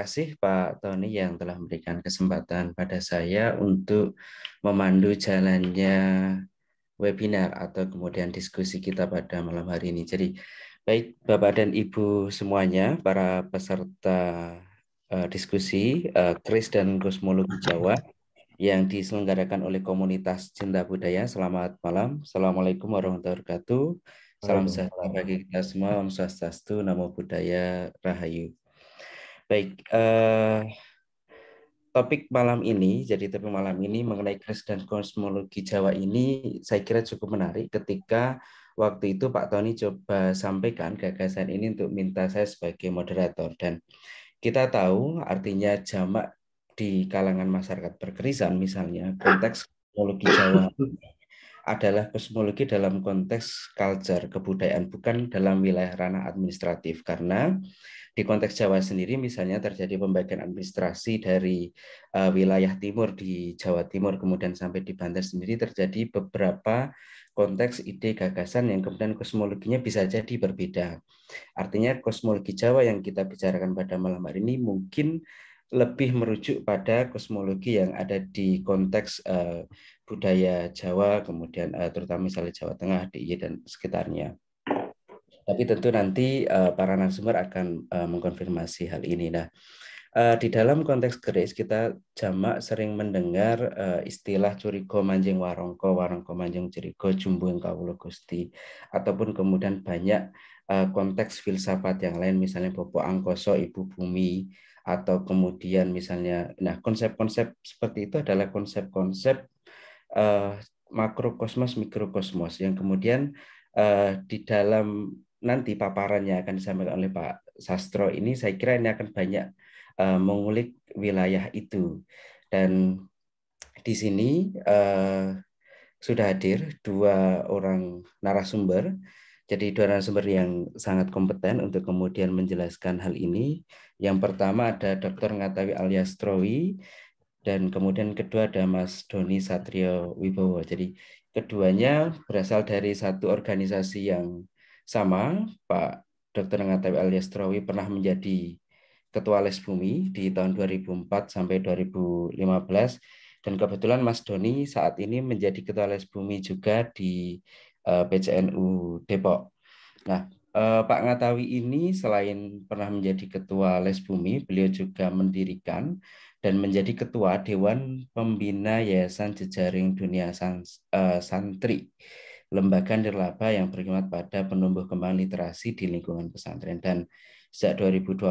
kasih Pak Tony yang telah memberikan kesempatan pada saya untuk memandu jalannya webinar atau kemudian diskusi kita pada malam hari ini. Jadi baik Bapak dan Ibu semuanya, para peserta uh, diskusi uh, dan Kosmologi Jawa yang diselenggarakan oleh komunitas Cinta Budaya. Selamat malam. Assalamualaikum warahmatullahi wabarakatuh. Salam sejahtera bagi kita semua. Om Swastiastu, Namo Buddhaya, Rahayu. Baik, eh, topik malam ini, jadi topik malam ini mengenai kris dan kosmologi Jawa ini saya kira cukup menarik ketika waktu itu Pak Tony coba sampaikan gagasan ini untuk minta saya sebagai moderator dan kita tahu artinya jamak di kalangan masyarakat berkerisan misalnya konteks kosmologi Jawa adalah kosmologi dalam konteks culture kebudayaan bukan dalam wilayah ranah administratif karena di konteks Jawa sendiri misalnya terjadi pembagian administrasi dari uh, wilayah timur di Jawa Timur kemudian sampai di Banten sendiri terjadi beberapa konteks ide gagasan yang kemudian kosmologinya bisa jadi berbeda. Artinya kosmologi Jawa yang kita bicarakan pada malam hari ini mungkin lebih merujuk pada kosmologi yang ada di konteks uh, budaya Jawa, kemudian uh, terutama misalnya Jawa Tengah, DIY dan sekitarnya. Tapi tentu nanti uh, para narasumber akan uh, mengkonfirmasi hal ini. Nah, uh, di dalam konteks grace kita jamak sering mendengar uh, istilah curigo manjing warongko, warongko manjing curigo, jumbuing kawulo gusti, ataupun kemudian banyak uh, konteks filsafat yang lain, misalnya popo angkoso, ibu bumi, atau kemudian misalnya, nah konsep-konsep seperti itu adalah konsep-konsep uh, makrokosmos, mikrokosmos yang kemudian di dalam nanti paparan yang akan disampaikan oleh Pak Sastro ini saya kira ini akan banyak uh, mengulik wilayah itu dan di sini uh, sudah hadir dua orang narasumber jadi dua narasumber yang sangat kompeten untuk kemudian menjelaskan hal ini yang pertama ada Dr. Ngatawi alias Trowi dan kemudian kedua ada Mas Doni Satrio Wibowo jadi keduanya berasal dari satu organisasi yang sama, Pak Dr. Ngatawi alias Trawi pernah menjadi Ketua Les Bumi di tahun 2004 sampai 2015 dan kebetulan Mas Doni saat ini menjadi Ketua Les Bumi juga di uh, eh, PCNU Depok. Nah, eh, Pak Ngatawi ini selain pernah menjadi Ketua Les Bumi, beliau juga mendirikan dan menjadi Ketua Dewan Pembina Yayasan Jejaring Dunia Sans, uh, Santri lembaga nirlaba yang berkhidmat pada penumbuh kembang literasi di lingkungan pesantren dan sejak 2020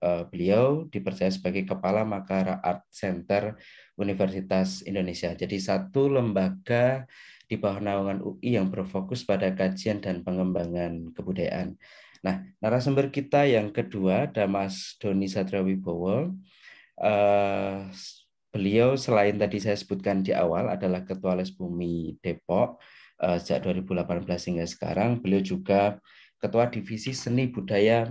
eh, beliau dipercaya sebagai kepala Makara Art Center Universitas Indonesia. Jadi satu lembaga di bawah naungan UI yang berfokus pada kajian dan pengembangan kebudayaan. Nah, narasumber kita yang kedua ada Mas Doni Satriawibowo. Eh, beliau selain tadi saya sebutkan di awal adalah Ketua Les Bumi Depok, Eh, sejak 2018 hingga sekarang. Beliau juga Ketua Divisi Seni Budaya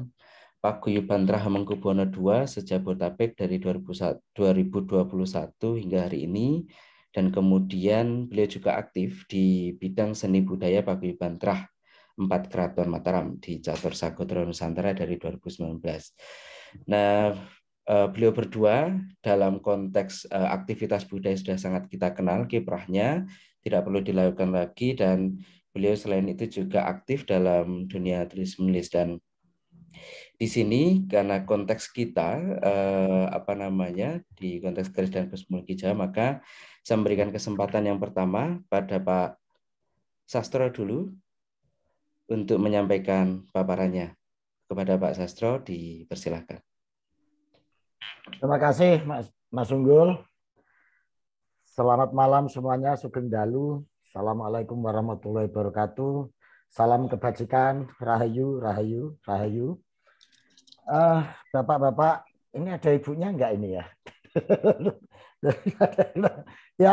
Paguyuban Trahamengkubuwono II sejak Botapek dari 2021 hingga hari ini dan kemudian beliau juga aktif di bidang seni budaya Paguyuban Trah empat keraton Mataram di Catur Sagotra Nusantara dari 2019. Nah, eh, beliau berdua dalam konteks eh, aktivitas budaya sudah sangat kita kenal kiprahnya tidak perlu dilakukan lagi dan beliau selain itu juga aktif dalam dunia tulis menulis dan di sini karena konteks kita eh, apa namanya di konteks keris dan kosmologi Jawa maka saya memberikan kesempatan yang pertama pada Pak Sastro dulu untuk menyampaikan paparannya kepada Pak Sastro dipersilahkan. Terima kasih Mas Mas Unggul. Selamat malam semuanya, Sugeng Dalu. Assalamualaikum warahmatullahi wabarakatuh. Salam kebajikan, Rahayu, Rahayu, Rahayu. Uh, Bapak-bapak, ini ada ibunya enggak ini ya? ya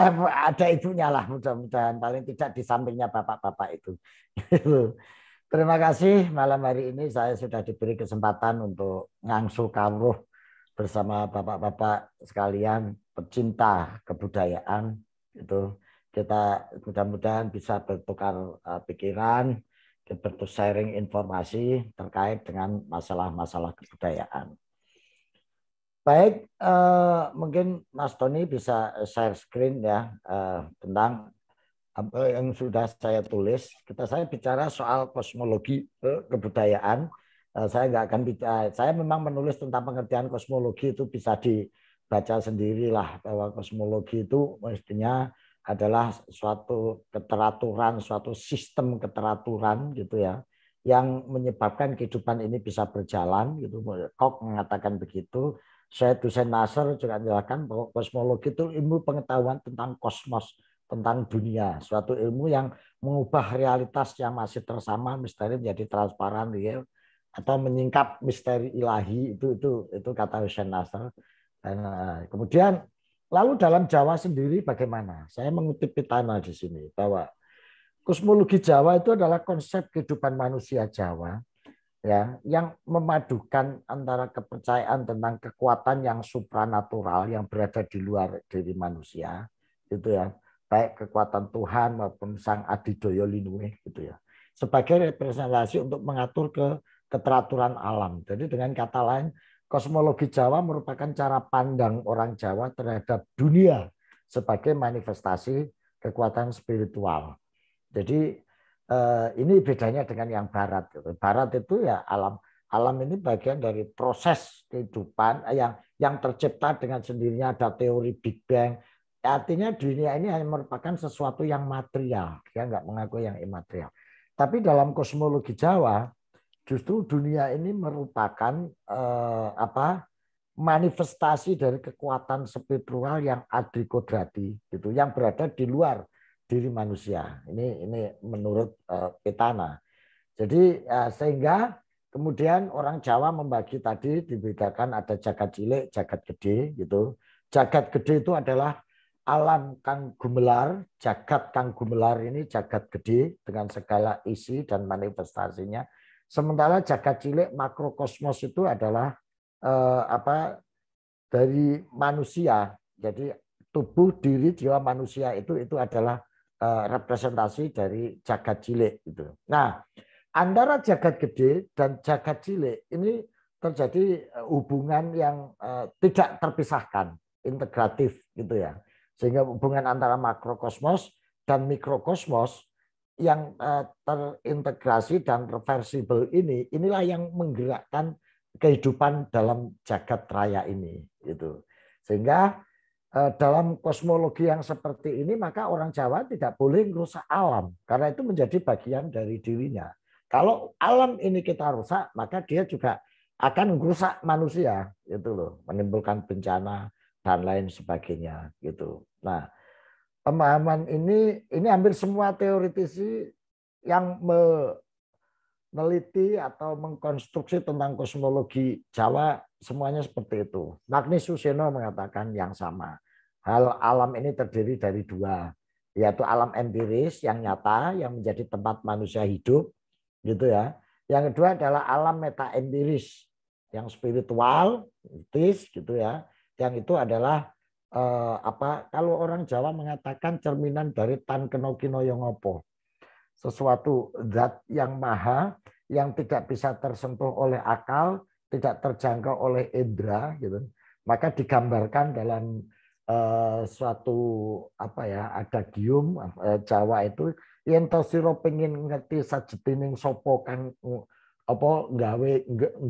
ada ibunya lah mudah-mudahan paling tidak di sampingnya bapak-bapak itu. Terima kasih malam hari ini saya sudah diberi kesempatan untuk ngangsu kamruh bersama bapak-bapak sekalian pecinta kebudayaan itu kita mudah-mudahan bisa bertukar eh, pikiran, bertukar sharing informasi terkait dengan masalah-masalah kebudayaan. Baik, eh, mungkin Mas Tony bisa share screen ya eh, tentang apa yang sudah saya tulis. Kita saya bicara soal kosmologi eh, kebudayaan. Eh, saya nggak akan bicara. Saya memang menulis tentang pengertian kosmologi itu bisa di baca sendirilah bahwa kosmologi itu mestinya adalah suatu keteraturan, suatu sistem keteraturan gitu ya, yang menyebabkan kehidupan ini bisa berjalan gitu. Kok mengatakan begitu. Saya dosen Nasr juga menjelaskan bahwa kosmologi itu ilmu pengetahuan tentang kosmos, tentang dunia, suatu ilmu yang mengubah realitas yang masih tersama misteri menjadi transparan ya. atau menyingkap misteri ilahi itu itu itu kata Hussein Nasr kemudian lalu dalam Jawa sendiri bagaimana? Saya mengutip Pitana di sini bahwa kosmologi Jawa itu adalah konsep kehidupan manusia Jawa ya yang memadukan antara kepercayaan tentang kekuatan yang supranatural yang berada di luar diri manusia itu ya baik kekuatan Tuhan maupun Sang Adidoyo Linue gitu ya sebagai representasi untuk mengatur ke keteraturan alam. Jadi dengan kata lain Kosmologi Jawa merupakan cara pandang orang Jawa terhadap dunia sebagai manifestasi kekuatan spiritual. Jadi eh, ini bedanya dengan yang Barat. Barat itu ya alam alam ini bagian dari proses kehidupan eh, yang yang tercipta dengan sendirinya ada teori Big Bang. Artinya dunia ini hanya merupakan sesuatu yang material, dia nggak mengaku yang imaterial. Tapi dalam kosmologi Jawa justru dunia ini merupakan eh, apa manifestasi dari kekuatan spiritual yang adikodrati gitu yang berada di luar diri manusia ini ini menurut eh, Petana jadi eh, sehingga kemudian orang Jawa membagi tadi dibedakan ada jagat cilik jagat gede gitu jagat gede itu adalah alam kang gumelar, jagat kang gumelar ini jagat gede dengan segala isi dan manifestasinya. Sementara jagat cilik makrokosmos itu adalah eh, apa dari manusia. Jadi tubuh diri jiwa manusia itu itu adalah eh, representasi dari jagat cilik itu. Nah, antara jagat gede dan jagat cilik ini terjadi eh, hubungan yang tidak terpisahkan, integratif gitu ya. Sehingga hubungan antara makrokosmos dan mikrokosmos yang eh, terintegrasi dan reversible ini inilah yang menggerakkan kehidupan dalam jagat raya ini gitu. Sehingga eh, dalam kosmologi yang seperti ini maka orang Jawa tidak boleh merusak alam karena itu menjadi bagian dari dirinya. Kalau alam ini kita rusak maka dia juga akan merusak manusia itu loh, menimbulkan bencana dan lain sebagainya gitu. Nah, pemahaman ini ini hampir semua teoritisi yang meneliti atau mengkonstruksi tentang kosmologi Jawa semuanya seperti itu. Magni Suseno mengatakan yang sama. Hal alam ini terdiri dari dua, yaitu alam empiris yang nyata yang menjadi tempat manusia hidup gitu ya. Yang kedua adalah alam meta empiris yang spiritual, etis gitu ya. Yang itu adalah eh, apa kalau orang Jawa mengatakan cerminan dari tan keno kino yongopo sesuatu zat yang maha yang tidak bisa tersentuh oleh akal tidak terjangkau oleh indera gitu maka digambarkan dalam eh, suatu apa ya ada gium eh, Jawa itu yang tersiro pengen pengin ngerti sajetining sapa apa nggawe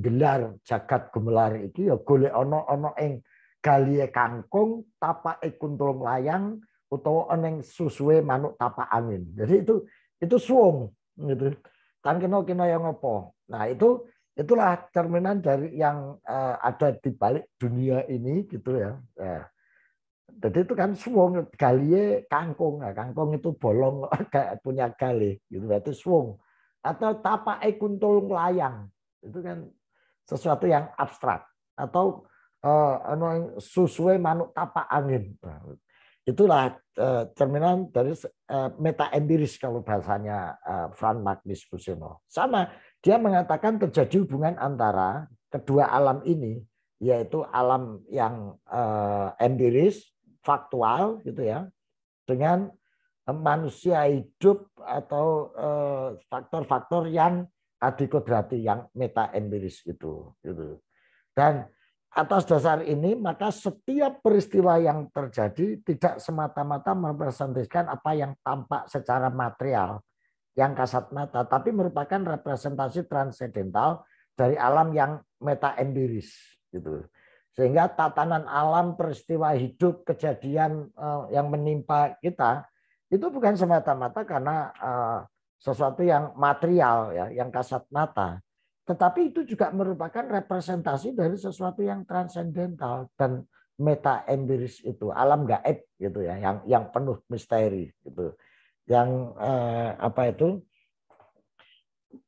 gelar jagat gemelar itu ya golek ana ana ing galie kangkung tapa kuntul layang utawa eneng suswe manuk tapa angin. Jadi itu itu suung gitu. Kan kena kena yang apa? Nah, itu itulah cerminan dari yang uh, ada di balik dunia ini gitu ya. ya. Jadi itu kan suung galie kangkung. Nah, kangkung itu bolong punya gali gitu berarti suung Atau tapa kuntul layang. Itu kan sesuatu yang abstrak atau sesuai eh, anu susuwe manuk tapak angin. Itulah eh, cerminan dari eh, meta empiris kalau bahasanya Fran Magnus Sama, dia mengatakan terjadi hubungan antara kedua alam ini yaitu alam yang empiris, faktual gitu ya, dengan manusia hidup atau faktor-faktor yang adikodrati yang meta empiris itu gitu. Dan Atas dasar ini, maka setiap peristiwa yang terjadi tidak semata-mata merepresentasikan apa yang tampak secara material, yang kasat mata, tapi merupakan representasi transendental dari alam yang meta empiris, gitu. Sehingga tatanan alam, peristiwa hidup, kejadian eh, yang menimpa kita itu bukan semata-mata karena eh, sesuatu yang material ya, yang kasat mata, tetapi itu juga merupakan representasi dari sesuatu yang transendental dan meta empiris itu alam gaib gitu ya yang yang penuh misteri gitu yang eh, apa itu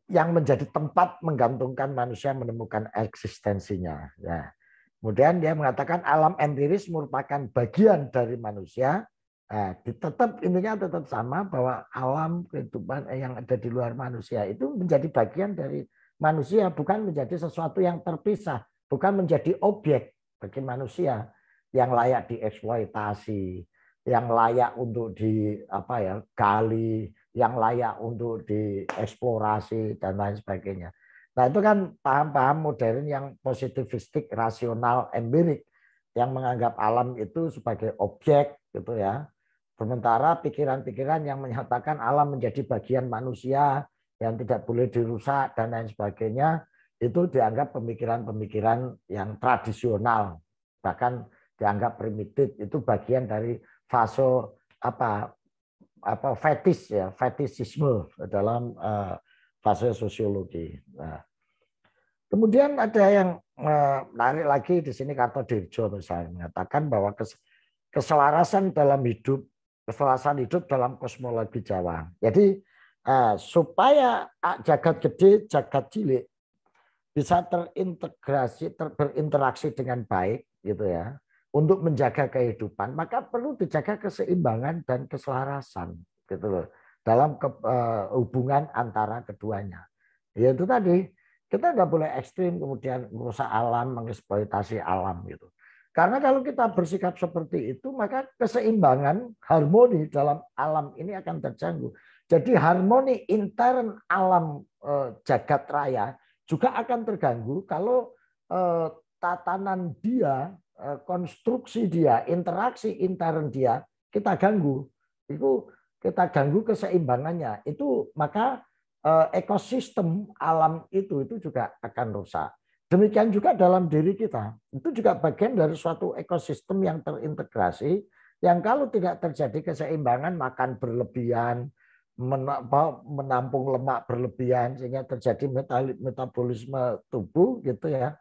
yang menjadi tempat menggantungkan manusia menemukan eksistensinya ya kemudian dia mengatakan alam empiris merupakan bagian dari manusia eh, tetap intinya tetap sama bahwa alam kehidupan yang ada di luar manusia itu menjadi bagian dari manusia bukan menjadi sesuatu yang terpisah, bukan menjadi objek bagi manusia yang layak dieksploitasi, yang layak untuk di apa ya gali, yang layak untuk dieksplorasi dan lain sebagainya. Nah itu kan paham-paham modern yang positivistik, rasional, empirik yang menganggap alam itu sebagai objek gitu ya. Sementara pikiran-pikiran yang menyatakan alam menjadi bagian manusia, yang tidak boleh dirusak dan lain sebagainya itu dianggap pemikiran-pemikiran yang tradisional bahkan dianggap primitif itu bagian dari fase apa apa fetis ya fetisisme dalam eh, fase sosiologi. Nah. Kemudian ada yang eh, menarik lagi di sini kata Dirjo misalnya mengatakan bahwa keselarasan dalam hidup keselarasan hidup dalam kosmologi Jawa. Jadi Ah, supaya ah, jagat gede, jagat cilik bisa terintegrasi, ter, dengan baik gitu ya. Untuk menjaga kehidupan, maka perlu dijaga keseimbangan dan keselarasan gitu loh dalam ke, uh, hubungan antara keduanya. Ya itu tadi kita nggak boleh ekstrim kemudian merusak alam, mengeksploitasi alam gitu. Karena kalau kita bersikap seperti itu, maka keseimbangan harmoni dalam alam ini akan terganggu. Jadi harmoni intern alam eh, jagat raya juga akan terganggu kalau eh, tatanan dia, eh, konstruksi dia, interaksi intern dia kita ganggu. Itu kita ganggu keseimbangannya. Itu maka ekosistem alam itu itu juga akan rusak. Demikian juga dalam diri kita. Itu juga bagian dari suatu ekosistem yang terintegrasi yang kalau tidak terjadi keseimbangan makan berlebihan, menampung lemak berlebihan sehingga terjadi metabolisme tubuh gitu ya.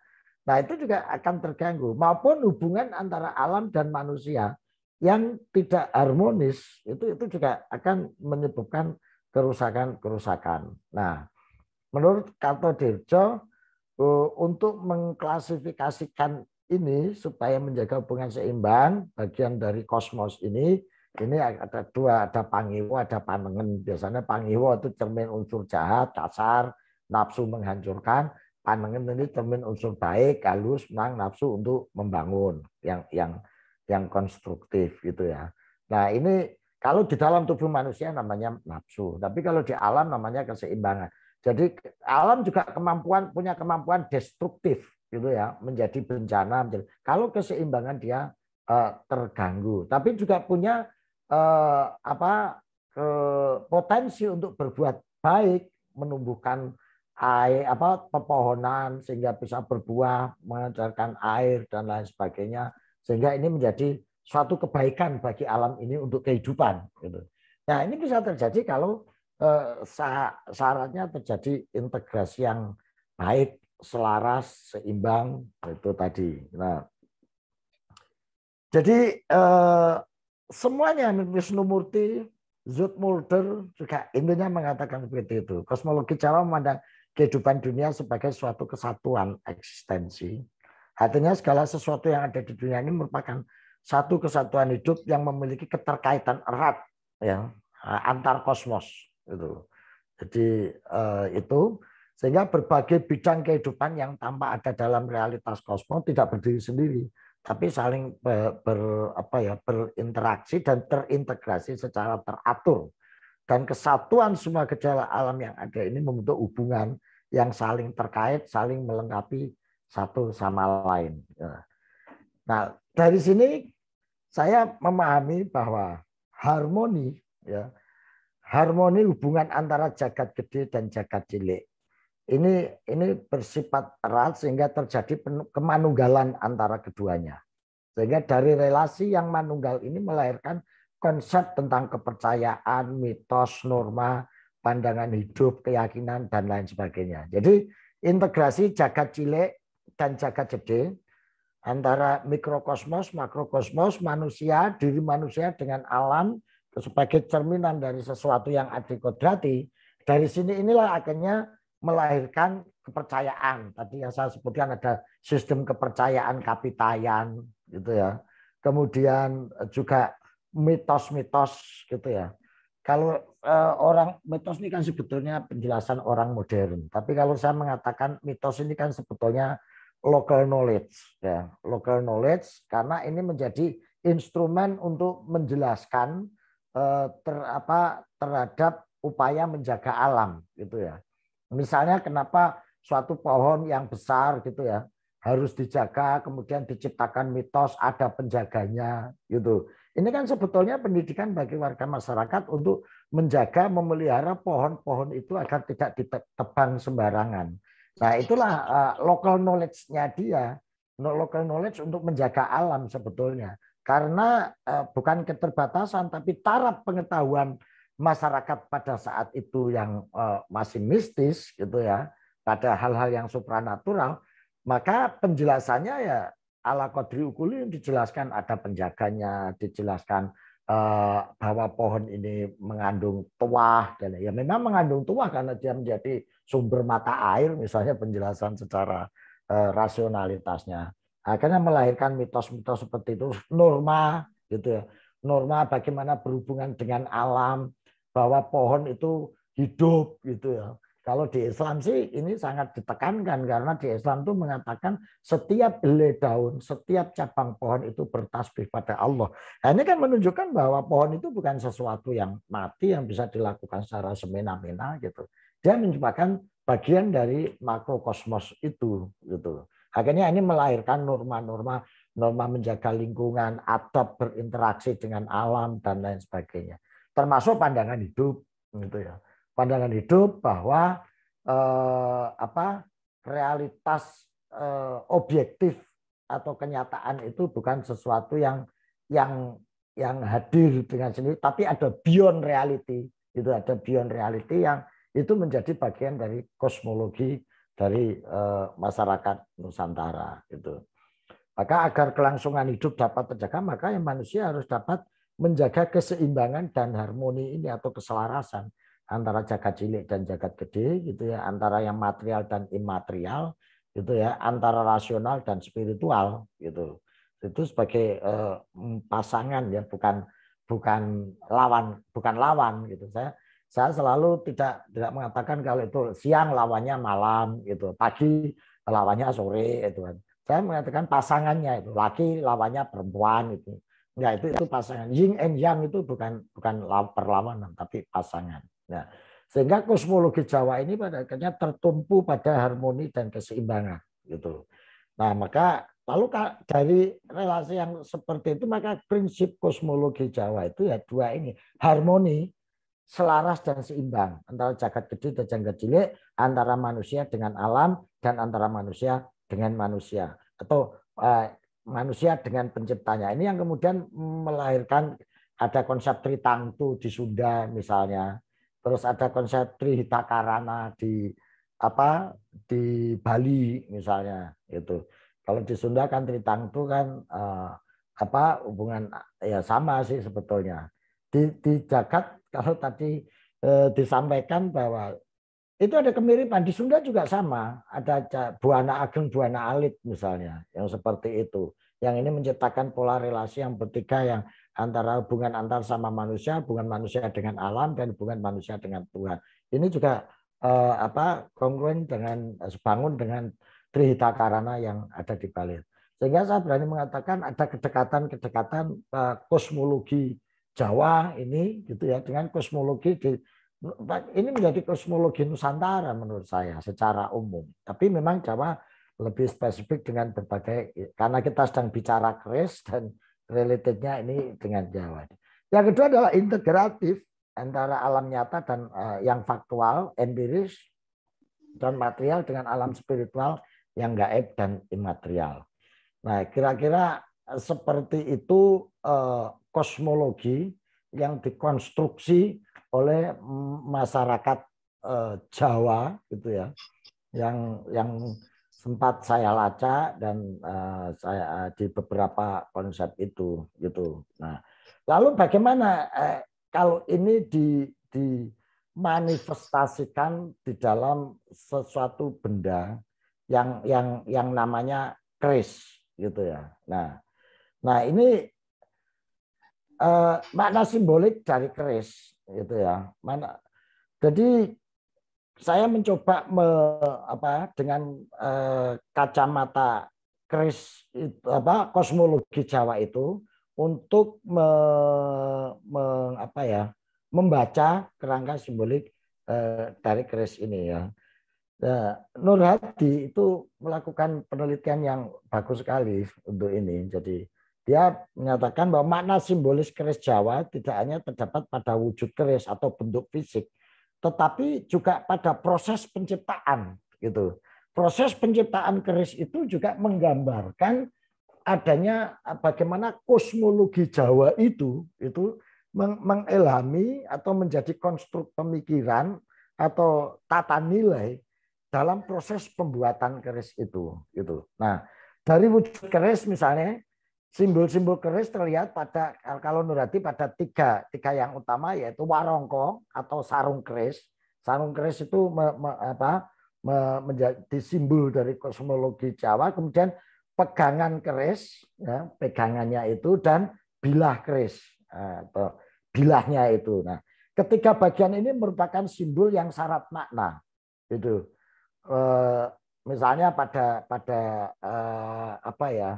Nah, itu juga akan terganggu maupun hubungan antara alam dan manusia yang tidak harmonis itu itu juga akan menyebabkan kerusakan-kerusakan. Nah, menurut Karto Dirjo e, untuk mengklasifikasikan ini supaya menjaga hubungan seimbang bagian dari kosmos ini ini ada dua, ada pangiwo, ada panengen. Biasanya pangiwo itu cermin unsur jahat, kasar, nafsu menghancurkan. Panengen ini cermin unsur baik, halus, menang nafsu untuk membangun yang yang yang konstruktif gitu ya. Nah ini kalau di dalam tubuh manusia namanya nafsu, tapi kalau di alam namanya keseimbangan. Jadi alam juga kemampuan punya kemampuan destruktif gitu ya, menjadi bencana. Menjadi, kalau keseimbangan dia eh, terganggu, tapi juga punya eh, apa ke potensi untuk berbuat baik, menumbuhkan air apa pepohonan sehingga bisa berbuah, mengedarkan air dan lain sebagainya sehingga ini menjadi suatu kebaikan bagi alam ini untuk kehidupan gitu. Nah, ini bisa terjadi kalau eh, syaratnya terjadi integrasi yang baik, selaras, seimbang itu tadi. Nah, jadi eh, semuanya Wisnu Murti, Mulder, juga intinya mengatakan seperti itu. Kosmologi Jawa memandang kehidupan dunia sebagai suatu kesatuan eksistensi. Artinya segala sesuatu yang ada di dunia ini merupakan satu kesatuan hidup yang memiliki keterkaitan erat ya antar kosmos itu. Jadi eh, itu sehingga berbagai bidang kehidupan yang tampak ada dalam realitas kosmos tidak berdiri sendiri, tapi saling ber, ber apa ya berinteraksi dan terintegrasi secara teratur dan kesatuan semua gejala alam yang ada ini membentuk hubungan yang saling terkait saling melengkapi satu sama lain ya. nah dari sini saya memahami bahwa harmoni ya harmoni hubungan antara jagat gede dan jagat cilik ini ini bersifat erat sehingga terjadi kemanunggalan antara keduanya. Sehingga dari relasi yang manunggal ini melahirkan konsep tentang kepercayaan, mitos, norma, pandangan hidup, keyakinan dan lain sebagainya. Jadi integrasi jagat cilik dan jagat gede antara mikrokosmos, makrokosmos, manusia, diri manusia dengan alam sebagai cerminan dari sesuatu yang adikodrati. Dari sini inilah akhirnya melahirkan kepercayaan. Tadi yang saya sebutkan ada sistem kepercayaan kapitayan gitu ya. Kemudian eh, juga mitos-mitos gitu ya. Kalau eh, orang mitos ini kan sebetulnya penjelasan orang modern, tapi kalau saya mengatakan mitos ini kan sebetulnya local knowledge ya, local knowledge karena ini menjadi instrumen untuk menjelaskan eh, ter apa terhadap upaya menjaga alam gitu ya Misalnya kenapa suatu pohon yang besar gitu ya harus dijaga, kemudian diciptakan mitos ada penjaganya gitu. Ini kan sebetulnya pendidikan bagi warga masyarakat untuk menjaga, memelihara pohon-pohon itu agar tidak ditebang sembarangan. Nah itulah uh, local knowledge-nya dia, local knowledge untuk menjaga alam sebetulnya. Karena uh, bukan keterbatasan, tapi taraf pengetahuan masyarakat pada saat itu yang eh, masih mistis gitu ya pada hal-hal yang supranatural maka penjelasannya ya ala kodri ukuli dijelaskan ada penjaganya dijelaskan eh, bahwa pohon ini mengandung tuah dan ya memang mengandung tuah karena dia menjadi sumber mata air misalnya penjelasan secara eh, rasionalitasnya akhirnya melahirkan mitos-mitos seperti itu norma gitu ya norma bagaimana berhubungan dengan alam bahwa pohon itu hidup gitu ya. Kalau di Islam sih ini sangat ditekankan karena di Islam itu mengatakan setiap helai daun, setiap cabang pohon itu bertasbih pada Allah. Nah, ini kan menunjukkan bahwa pohon itu bukan sesuatu yang mati yang bisa dilakukan secara semena-mena gitu. Dia merupakan bagian dari makrokosmos itu gitu. Akhirnya ini melahirkan norma-norma norma menjaga lingkungan, adab berinteraksi dengan alam dan lain sebagainya termasuk pandangan hidup gitu ya pandangan hidup bahwa eh, apa realitas eh, objektif atau kenyataan itu bukan sesuatu yang yang yang hadir dengan sendiri tapi ada beyond reality itu ada beyond reality yang itu menjadi bagian dari kosmologi dari eh, masyarakat Nusantara gitu maka agar kelangsungan hidup dapat terjaga maka yang manusia harus dapat menjaga keseimbangan dan harmoni ini atau keselarasan antara jagat cilik dan jagat gede gitu ya, antara yang material dan imaterial gitu ya, antara rasional dan spiritual gitu. Itu sebagai eh, mm, pasangan ya, bukan bukan lawan, bukan lawan gitu. Saya saya selalu tidak tidak mengatakan kalau itu siang lawannya malam gitu, pagi lawannya sore itu kan. Saya mengatakan pasangannya itu laki lawannya perempuan itu ya itu itu pasangan. ying and yang itu bukan bukan perlawanan tapi pasangan. Nah, sehingga kosmologi Jawa ini pada akhirnya tertumpu pada harmoni dan keseimbangan gitu. Nah, maka lalu dari relasi yang seperti itu maka prinsip kosmologi Jawa itu ya dua ini, harmoni selaras dan seimbang antara jagat gede dan jagat cilik, antara manusia dengan alam dan antara manusia dengan manusia atau eh, manusia dengan penciptanya. Ini yang kemudian melahirkan ada konsep Tritangtu di Sunda misalnya, terus ada konsep trihitakarana di apa di Bali misalnya itu. Kalau di Sunda kan Tritangtu kan eh, apa hubungan ya sama sih sebetulnya. Di, di jagat kalau tadi eh, disampaikan bahwa itu ada kemiripan. Di Sunda juga sama. Ada Buana Ageng, Buana Alit misalnya. Yang seperti itu. Yang ini menciptakan pola relasi yang bertiga yang antara hubungan antar sama manusia, hubungan manusia dengan alam, dan hubungan manusia dengan Tuhan. Ini juga eh, apa kongruen dengan eh, sebangun dengan Trihita Karana yang ada di Bali Sehingga saya berani mengatakan ada kedekatan-kedekatan eh, kosmologi Jawa ini gitu ya dengan kosmologi di Nah, ini menjadi kosmologi Nusantara menurut saya secara umum. Tapi memang Jawa lebih spesifik dengan berbagai karena kita sedang bicara kris dan relatednya ini dengan Jawa. Yang kedua adalah integratif antara alam nyata dan eh, yang faktual, empiris dan material dengan alam spiritual yang gaib dan imaterial. Nah, kira-kira seperti itu eh, kosmologi yang dikonstruksi oleh masyarakat eh, Jawa gitu ya yang yang sempat saya lacak dan uh, saya eh, di beberapa konsep itu gitu. Nah, lalu bagaimana eh, kalau ini di dimanifestasikan di dalam sesuatu benda yang yang yang namanya keris gitu ya. Nah, nah ini eh, makna simbolik dari keris gitu ya. Mana jadi saya mencoba me, apa dengan eh, kacamata kris itu, apa kosmologi Jawa itu untuk me, me, apa ya membaca kerangka simbolik eh, dari kris ini ya. Nah, Nur Hadi itu melakukan penelitian yang bagus sekali untuk ini. Jadi dia menyatakan bahwa makna simbolis keris Jawa tidak hanya terdapat pada wujud keris atau bentuk fisik, tetapi juga pada proses penciptaan gitu. Proses penciptaan keris itu juga menggambarkan adanya eh, bagaimana kosmologi Jawa itu itu mengelami atau menjadi konstruk pemikiran atau tata nilai dalam proses pembuatan keris itu gitu. Nah, dari wujud keris misalnya simbol-simbol keris terlihat pada kalau nurati pada tiga tiga yang utama yaitu warongkong atau sarung keris sarung keris itu me, me, apa, me, menjadi simbol dari kosmologi Jawa kemudian pegangan keris ya, pegangannya itu dan bilah keris nah, atau bilahnya itu nah ketiga bagian ini merupakan simbol yang syarat makna itu e, misalnya pada pada e, apa ya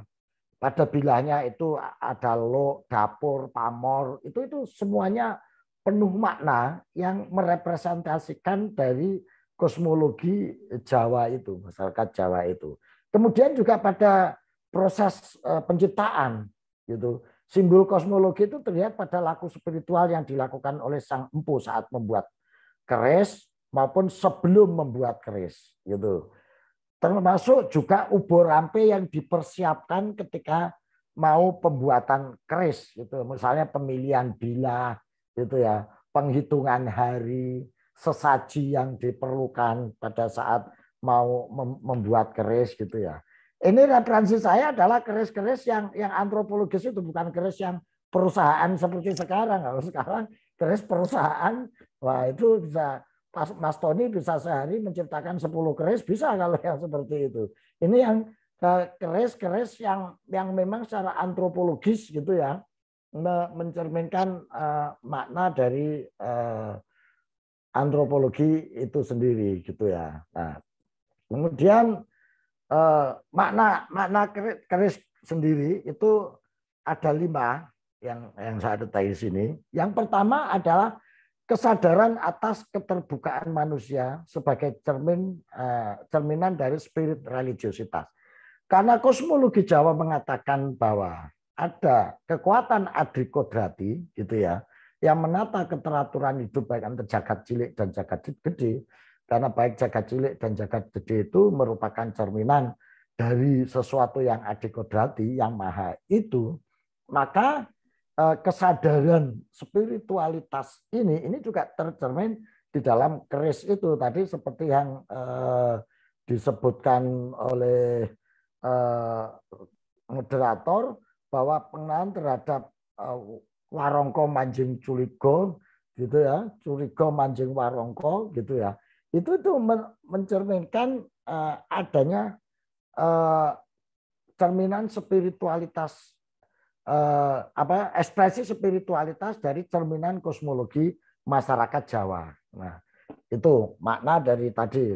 pada bilahnya itu ada lo, dapur, pamor, itu itu semuanya penuh makna yang merepresentasikan dari kosmologi Jawa itu, masyarakat Jawa itu. Kemudian juga pada proses eh, penciptaan gitu. Simbol kosmologi itu terlihat pada laku spiritual yang dilakukan oleh sang empu saat membuat keris maupun sebelum membuat keris gitu termasuk juga ubur rampe yang dipersiapkan ketika mau pembuatan keris gitu misalnya pemilihan bila gitu ya penghitungan hari sesaji yang diperlukan pada saat mau membuat keris gitu ya ini referensi saya adalah keris-keris yang yang antropologis itu bukan keris yang perusahaan seperti sekarang kalau sekarang keris perusahaan wah itu bisa Mas Tony bisa sehari menciptakan 10 keris bisa kalau yang seperti itu. Ini yang eh, keris-keris yang yang memang secara antropologis gitu ya mencerminkan eh, makna dari eh, antropologi itu sendiri gitu ya. Nah, kemudian makna makna keris, sendiri itu ada lima yang yang saya detai di sini. Yang pertama adalah kesadaran atas keterbukaan manusia sebagai cermin eh, cerminan dari spirit religiositas. Karena kosmologi Jawa mengatakan bahwa ada kekuatan adrikodrati gitu ya yang menata keteraturan hidup baik antar jagat cilik dan jagat gede karena baik jagat cilik dan jagat gede itu merupakan cerminan dari sesuatu yang adikodrati yang maha itu maka Eh, kesadaran spiritualitas ini ini juga tercermin di dalam keris itu tadi seperti yang eh, disebutkan oleh eh, moderator bahwa pengenalan terhadap eh, warongko manjing culigo gitu ya curigo manjing warongko gitu ya itu itu mencerminkan eh, adanya eh, cerminan spiritualitas eh, apa ekspresi spiritualitas dari cerminan kosmologi masyarakat Jawa. Nah, itu makna dari tadi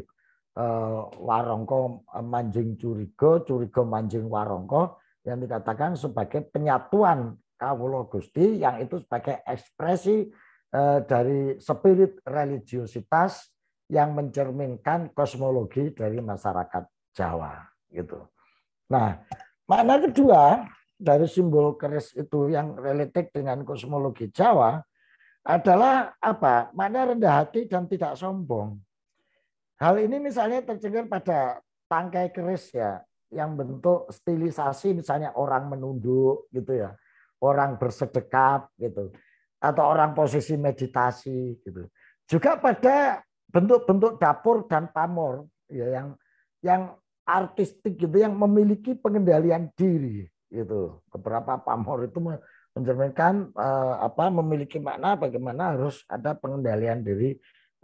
eh, warongko eh, manjing curigo, curigo manjing warongko yang dikatakan sebagai penyatuan kawulo Gusti yang itu sebagai ekspresi eh, dari spirit religiositas yang mencerminkan kosmologi dari masyarakat Jawa gitu. Nah, makna kedua dari simbol keris itu yang relatif dengan kosmologi Jawa adalah apa? Makna rendah hati dan tidak sombong. Hal ini misalnya tercegar pada tangkai keris ya, yang bentuk stilisasi misalnya orang menunduk gitu ya, orang bersedekap gitu, atau orang posisi meditasi gitu. Juga pada bentuk-bentuk dapur dan pamor ya yang yang artistik gitu yang memiliki pengendalian diri gitu. Beberapa pamor itu mencerminkan uh, apa memiliki makna bagaimana harus ada pengendalian diri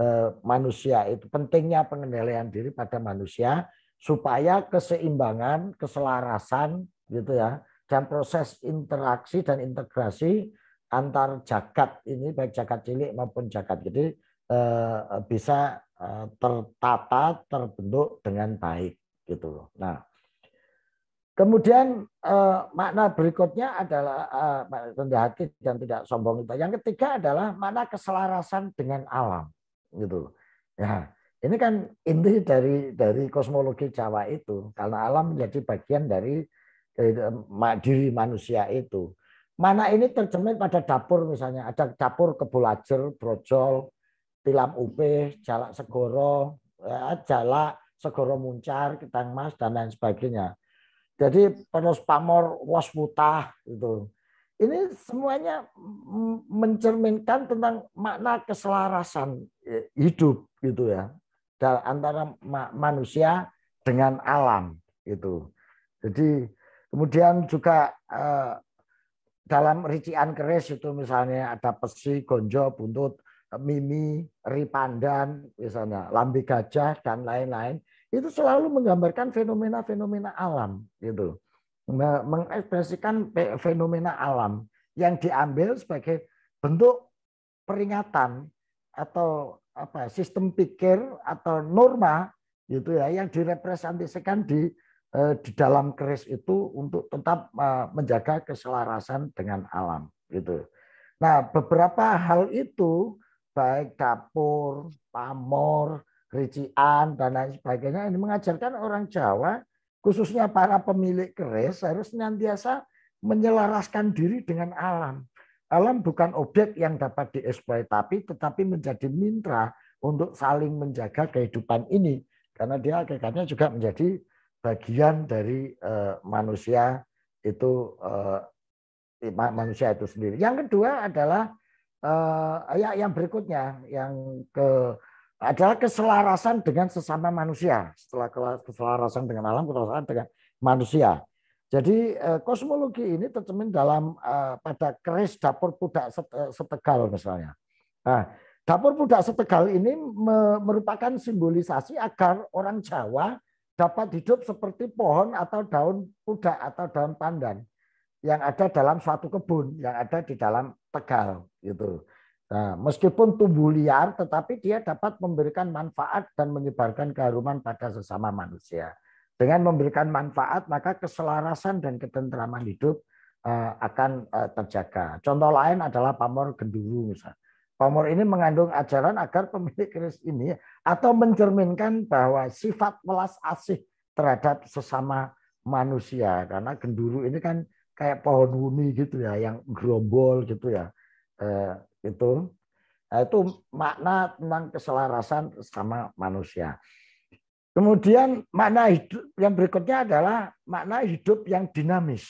uh, manusia itu pentingnya pengendalian diri pada manusia supaya keseimbangan, keselarasan gitu ya dan proses interaksi dan integrasi antar jagat ini baik jagat cilik maupun jagat jadi uh, eh, bisa uh, tertata terbentuk dengan baik gitu Nah, Kemudian eh, makna berikutnya adalah eh, rendah hati dan tidak sombong itu. Yang ketiga adalah makna keselarasan dengan alam, gitu. Ya, ini kan inti dari dari kosmologi Jawa itu karena alam menjadi bagian dari, dari eh, diri manusia itu. Mana ini tercermin pada dapur misalnya ada dapur kebulajer, brojol, tilam upe, jalak segoro, ya, jalak segoro muncar, ketang mas dan lain sebagainya jadi penus pamor was mutah gitu. Ini semuanya mencerminkan tentang makna keselarasan e, hidup gitu ya antara manusia dengan alam itu. Jadi kemudian juga e, dalam rincian keris itu misalnya ada pesi, gonjo, buntut, mimi, ripandan misalnya, lambi gajah dan lain-lain itu selalu menggambarkan fenomena-fenomena alam gitu nah, mengekspresikan fenomena alam yang diambil sebagai bentuk peringatan atau apa sistem pikir atau norma gitu ya yang direpresentasikan di eh, di dalam keris itu untuk tetap eh, menjaga keselarasan dengan alam gitu. Nah, beberapa hal itu baik dapur, pamor, gerician dan lain sebagainya ini mengajarkan orang Jawa khususnya para pemilik keris harus senantiasa menyelaraskan diri dengan alam. Alam bukan objek yang dapat dieksploitasi tetapi menjadi mitra untuk saling menjaga kehidupan ini karena dia akhirnya juga menjadi bagian dari uh, manusia itu uh, manusia itu sendiri. Yang kedua adalah uh, ya yang berikutnya yang ke adalah keselarasan dengan sesama manusia. Setelah keselarasan dengan alam, keselarasan dengan manusia. Jadi eh, kosmologi ini tercermin dalam eh, pada keris dapur pudak eh, setegal misalnya. Nah, dapur pudak setegal ini merupakan simbolisasi agar orang Jawa dapat hidup seperti pohon atau daun pudak atau daun pandan yang ada dalam suatu kebun yang ada di dalam tegal gitu. Nah, meskipun tubuh liar, tetapi dia dapat memberikan manfaat dan menyebarkan keharuman pada sesama manusia. Dengan memberikan manfaat, maka keselarasan dan ketentraman hidup eh, akan eh, terjaga. Contoh lain adalah pamor genduru Pamor ini mengandung ajaran agar pemilik keris ini atau mencerminkan bahwa sifat melas asih terhadap sesama manusia karena genduru ini kan kayak pohon wuni gitu ya yang gerombol gitu ya eh, itu nah, itu makna tentang keselarasan sama manusia kemudian makna hidup yang berikutnya adalah makna hidup yang dinamis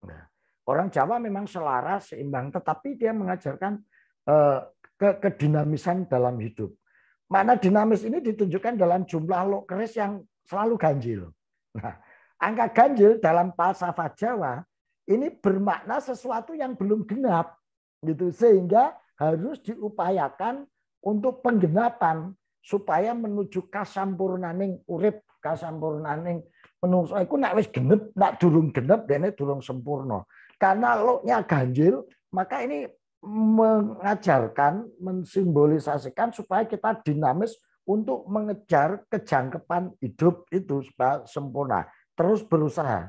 nah, orang Jawa memang selaras seimbang tetapi dia mengajarkan eh, ke kedinamisan dalam hidup makna dinamis ini ditunjukkan dalam jumlah lokeris yang selalu ganjil nah angka ganjil dalam falsafah Jawa ini bermakna sesuatu yang belum genap gitu sehingga harus diupayakan untuk penggenapan supaya menuju kasampurnaning urip, kasampurnaning menungso iku nek wis genep, nek durung genep dene durung sempurna. Karena loknya ganjil, maka ini mengajarkan, mensimbolisasikan supaya kita dinamis untuk mengejar kejangkepan hidup itu supaya sempurna. Terus berusaha.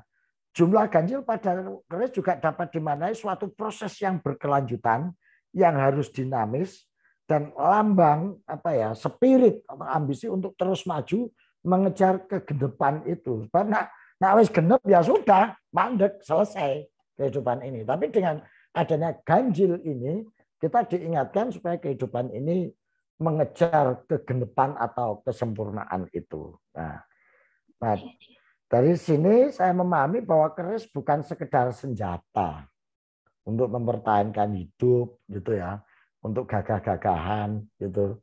Jumlah ganjil pada keris juga dapat dimanai suatu proses yang berkelanjutan yang harus dinamis dan lambang apa ya spirit atau ambisi untuk terus maju mengejar ke depan itu. karena nak, wis genep ya sudah, mandek, selesai kehidupan ini. Tapi dengan adanya ganjil ini, kita diingatkan supaya kehidupan ini mengejar kegenepan atau kesempurnaan itu. Nah, nah dari sini saya memahami bahwa keris bukan sekedar senjata untuk mempertahankan hidup gitu ya, untuk gagah-gagahan gitu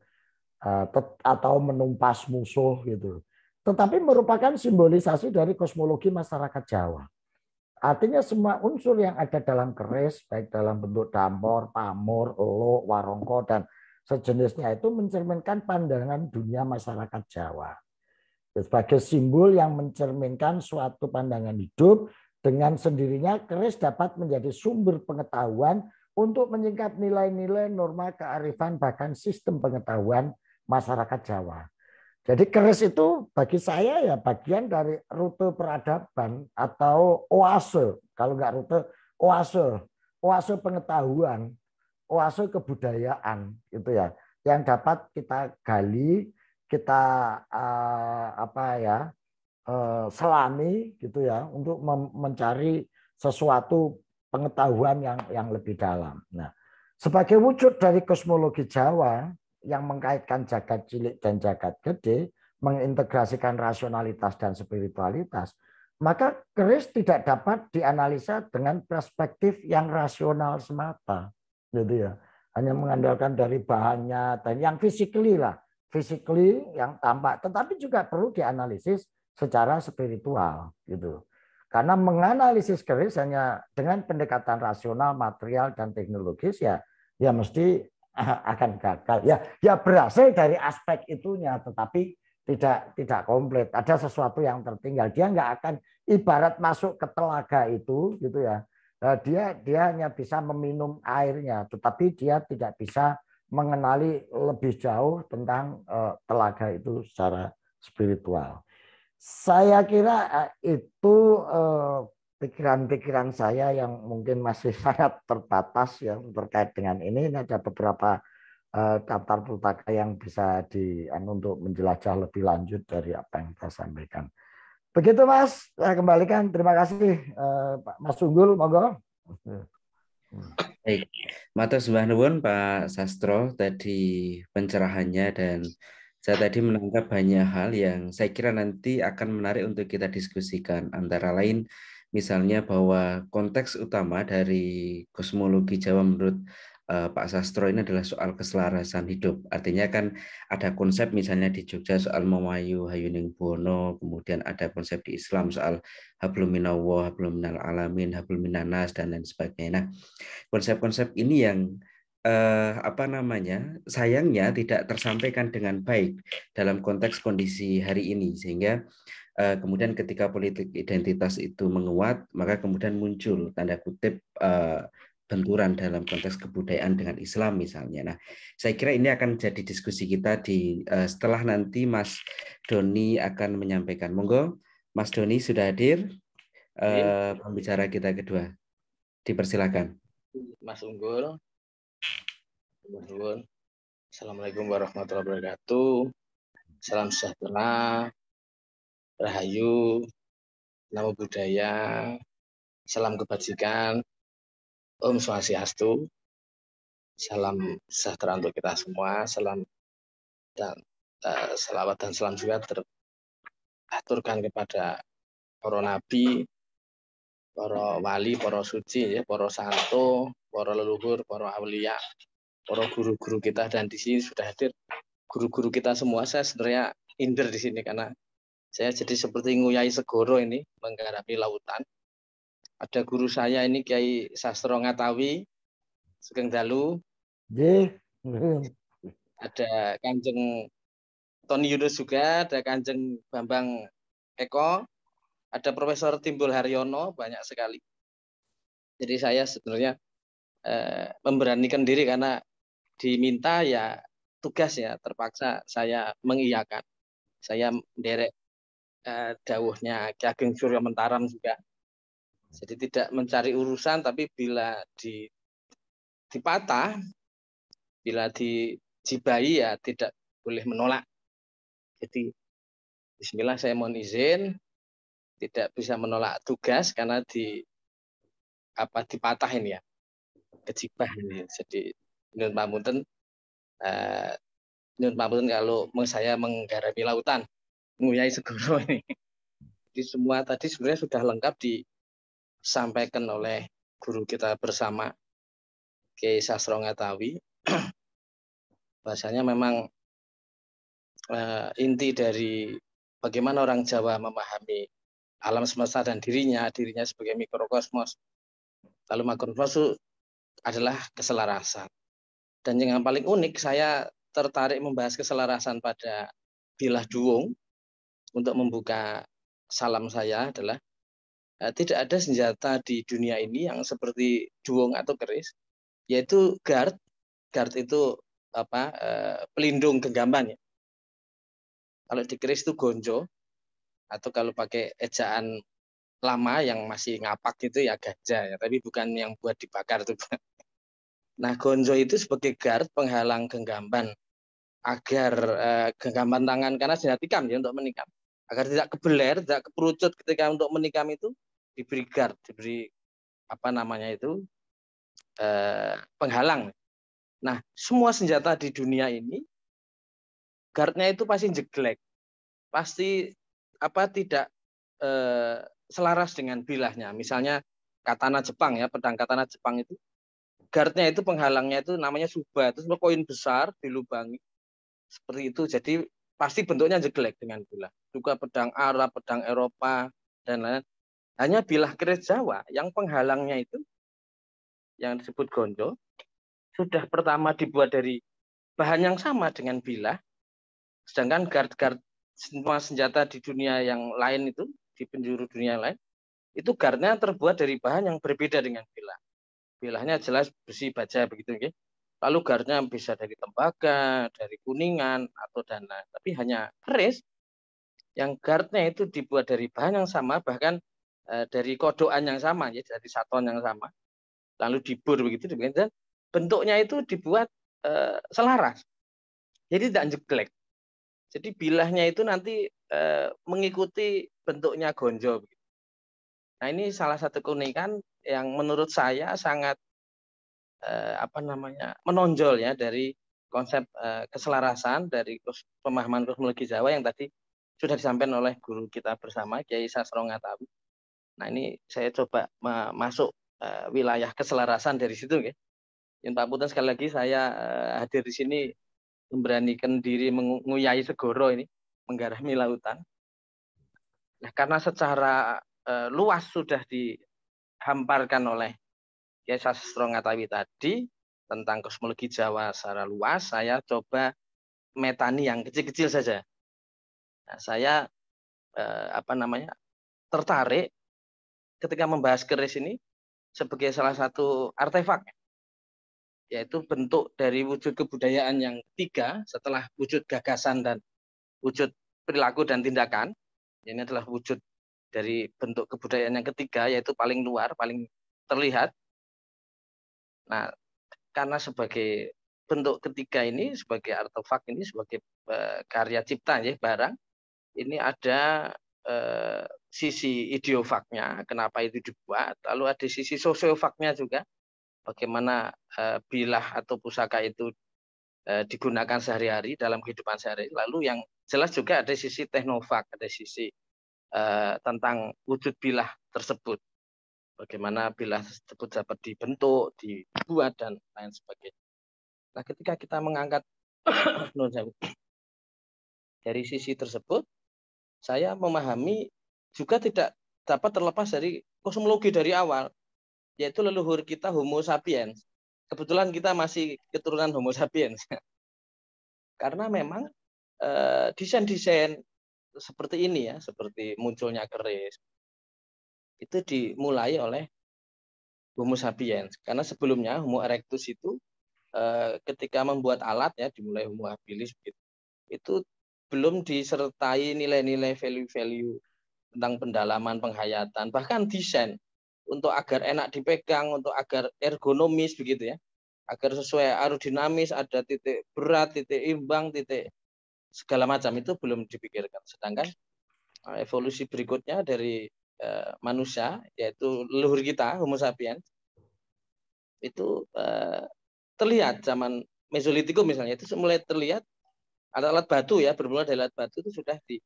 eh, atau menumpas musuh gitu. Tetapi merupakan simbolisasi dari kosmologi masyarakat Jawa. Artinya semua unsur yang ada dalam keris, baik dalam bentuk damor, pamor, lo, warongko, dan sejenisnya itu mencerminkan pandangan dunia masyarakat Jawa. Sebagai simbol yang mencerminkan suatu pandangan hidup dengan sendirinya, keris dapat menjadi sumber pengetahuan untuk menyingkap nilai-nilai norma kearifan bahkan sistem pengetahuan masyarakat Jawa. Jadi keris itu bagi saya ya bagian dari rute peradaban atau oase. Kalau nggak rute, oase. Oase pengetahuan, oase kebudayaan gitu ya. Yang dapat kita gali, kita uh, apa ya, Eh, selami gitu ya untuk mencari sesuatu pengetahuan yang yang lebih dalam. Nah, sebagai wujud dari kosmologi Jawa yang mengkaitkan jagat cilik dan jagat gede, mengintegrasikan rasionalitas dan spiritualitas, maka keris tidak dapat dianalisa dengan perspektif yang rasional semata, gitu ya. Hanya mengandalkan dari bahannya dan yang physically lah, physically yang tampak, tetapi juga perlu dianalisis secara spiritual gitu. Karena menganalisis keris hanya dengan pendekatan rasional, material dan teknologis ya ya mesti ah, akan gagal. Ya ya berhasil dari aspek itunya tetapi tidak tidak komplit. Ada sesuatu yang tertinggal. Dia nggak akan ibarat masuk ke telaga itu gitu ya. Eh, dia dia hanya bisa meminum airnya tetapi dia tidak bisa mengenali lebih jauh tentang eh, telaga itu secara spiritual. Saya kira eh, itu eh, pikiran-pikiran saya yang mungkin masih sangat terbatas ya terkait dengan ini. Ini ada beberapa eh, daftar pustaka yang bisa di anu, untuk menjelajah lebih lanjut dari apa yang saya sampaikan. Begitu Mas, saya kembalikan. Terima kasih Pak Mas Unggul, monggo. Baik, Mata Nuwun Pak Sastro tadi pencerahannya dan saya tadi menangkap banyak hal yang saya kira nanti akan menarik untuk kita diskusikan. Antara lain misalnya bahwa konteks utama dari kosmologi Jawa menurut eh, Pak Sastro ini adalah soal keselarasan hidup. Artinya kan ada konsep misalnya di Jogja soal Memayu Hayuning Bono, kemudian ada konsep di Islam soal Hablum habluminal Alamin, habluminanas, dan lain sebagainya. Nah, konsep-konsep ini yang eh, apa namanya sayangnya tidak tersampaikan dengan baik dalam konteks kondisi hari ini sehingga eh, kemudian ketika politik identitas itu menguat maka kemudian muncul tanda kutip eh, benturan dalam konteks kebudayaan dengan Islam misalnya. Nah, saya kira ini akan jadi diskusi kita di uh, setelah nanti Mas Doni akan menyampaikan. Monggo, Mas Doni sudah hadir uh, pembicara kita kedua. Dipersilakan. Mas Unggul, Assalamualaikum warahmatullahi wabarakatuh. Salam sejahtera, rahayu, namo budaya, salam kebajikan, Om Swastiastu, salam sejahtera untuk kita semua, salam dan uh, eh, salawat dan salam juga teraturkan kepada para nabi, para mm-hmm. wali, para suci, ya, para santo, para leluhur, para awliya, para guru-guru kita dan di sini sudah hadir guru-guru kita semua. Saya sebenarnya inder di sini karena saya jadi seperti nguyai segoro ini menghadapi lautan. Ada guru saya ini Kiai Sastro Ngatawi, Sugeng Dalu. Ada Kanjeng Tony Yunus juga, ada Kanjeng Bambang Eko, ada Profesor Timbul Haryono banyak sekali. Jadi saya sebenarnya eh, memberanikan diri karena diminta ya tugas ya terpaksa saya mengiyakan. Saya derek eh, dawuhnya Ki Ageng Surya Mentaram juga. Jadi tidak mencari urusan tapi bila di dipatah bila dijibai ya tidak boleh menolak. Jadi Bismillah saya mohon izin tidak bisa menolak tugas karena di apa dipatahin ya kejibah ini. Iya. Jadi Nun Pamunten eh, Nun Pamunten kalau saya menggarami lautan nguyai segoro ini. Jadi semua tadi sebenarnya sudah lengkap disampaikan oleh guru kita bersama ke Sastro Ngatawi. Bahasanya memang eh, inti dari bagaimana orang Jawa memahami alam semesta dan dirinya, dirinya sebagai mikrokosmos. Lalu makrofasu adalah keselarasan. Dan yang paling unik, saya tertarik membahas keselarasan pada bilah duung untuk membuka salam saya adalah eh, tidak ada senjata di dunia ini yang seperti duong atau keris, yaitu guard. Guard itu apa? Eh, pelindung genggaman ya. Kalau di keris itu gonjo, atau kalau pakai ejaan lama yang masih ngapak itu ya gajah ya tapi bukan yang buat dibakar tuh Pak. Nah gonjo itu sebagai guard penghalang genggaman agar eh, genggaman tangan karena senjata tikam ya untuk menikam agar tidak kebeler tidak keperucut ketika untuk menikam itu diberi guard diberi apa namanya itu eh, penghalang. Nah semua senjata di dunia ini guardnya itu pasti jeglek pasti apa tidak eh, selaras dengan bilahnya. Misalnya katana Jepang ya, pedang katana Jepang itu guardnya itu penghalangnya itu namanya suba. Terus koin besar dilubangi seperti itu. Jadi pasti bentuknya jelek dengan bilah. Juga pedang Arab, pedang Eropa dan lain-lain. Hanya bilah keris Jawa yang penghalangnya itu yang disebut gonjo sudah pertama dibuat dari bahan yang sama dengan bilah, sedangkan guard-guard semua senjata di dunia yang lain itu di penjuru dunia lain itu garnya terbuat dari bahan yang berbeda dengan bilah. Bilahnya jelas besi baja begitu ya. Lalu garnya bisa dari tembaga, dari kuningan atau dana, Tapi hanya keris yang guardnya itu dibuat dari bahan yang sama bahkan e, dari kodokan yang sama ya dari satuan yang sama. Lalu dibur begitu dan bentuknya itu dibuat e, selaras. Jadi tidak jelek. Jadi bilahnya itu nanti e, mengikuti bentuknya gonjo. Nah ini salah satu keunikan yang menurut saya sangat e, apa namanya menonjol ya dari konsep e, keselarasan dari pemahaman kosmologi Jawa yang tadi sudah disampaikan oleh guru kita bersama Kiai Sastro Ngatawi. Nah ini saya coba masuk e, wilayah keselarasan dari situ, ya. Yang Pak Putan sekali lagi saya hadir di sini memberanikan diri menguyai segoro ini, menggarami lautan. Nah, karena secara e, luas sudah dihamparkan oleh Kiai Sastro Ngatawi tadi tentang kosmologi Jawa secara luas, saya coba metani yang kecil-kecil saja. Nah, saya e, apa namanya? tertarik ketika membahas keris ini sebagai salah satu artefak yaitu bentuk dari wujud kebudayaan yang ketiga setelah wujud gagasan dan wujud perilaku dan tindakan. Ini adalah wujud dari bentuk kebudayaan yang ketiga yaitu paling luar, paling terlihat. Nah, karena sebagai bentuk ketiga ini sebagai artefak ini sebagai eh, karya cipta ya barang ini ada eh, sisi ideofaknya kenapa itu dibuat lalu ada sisi sosiofaknya juga bagaimana uh, bilah atau pusaka itu uh, digunakan sehari-hari dalam kehidupan sehari-hari. Lalu yang jelas juga ada sisi teknofak, ada sisi uh, tentang wujud bilah tersebut. Bagaimana bilah tersebut dapat dibentuk, dibuat, dan lain sebagainya. Nah, ketika kita mengangkat dari sisi tersebut, saya memahami juga tidak dapat terlepas dari kosmologi dari awal yaitu leluhur kita Homo sapiens. Kebetulan kita masih keturunan Homo sapiens. Karena memang eh, desain-desain seperti ini ya, seperti munculnya keris, itu dimulai oleh Homo sapiens. Karena sebelumnya Homo erectus itu eh, ketika membuat alat ya dimulai Homo habilis itu belum disertai nilai-nilai value-value tentang pendalaman, penghayatan, bahkan desain untuk agar enak dipegang, untuk agar ergonomis begitu ya. Agar sesuai aerodinamis, ada titik berat, titik imbang, titik segala macam itu belum dipikirkan. Sedangkan eh, evolusi berikutnya dari eh, manusia yaitu leluhur kita Homo sapiens itu eh, terlihat zaman Mesolitikum misalnya itu mulai terlihat alat-alat batu ya bermula dari alat batu itu sudah di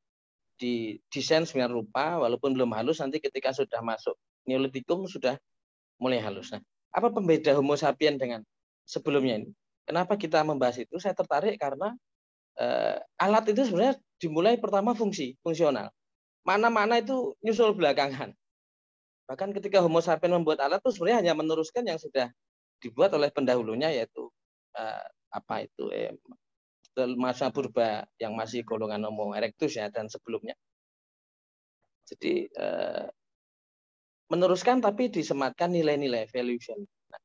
di desain sembilan rupa walaupun belum halus nanti ketika sudah masuk Neolitikum sudah mulai halus. Nah, apa pembeda Homo sapiens dengan sebelumnya ini? Kenapa kita membahas itu? Saya tertarik karena eh, alat itu sebenarnya dimulai pertama fungsi, fungsional. Mana-mana itu nyusul belakangan. Bahkan ketika Homo sapiens membuat alat itu sebenarnya hanya meneruskan yang sudah dibuat oleh pendahulunya yaitu eh, apa itu eh, masa purba yang masih golongan Homo erectus ya dan sebelumnya. Jadi eh, meneruskan tapi disematkan nilai-nilai value value. Nah,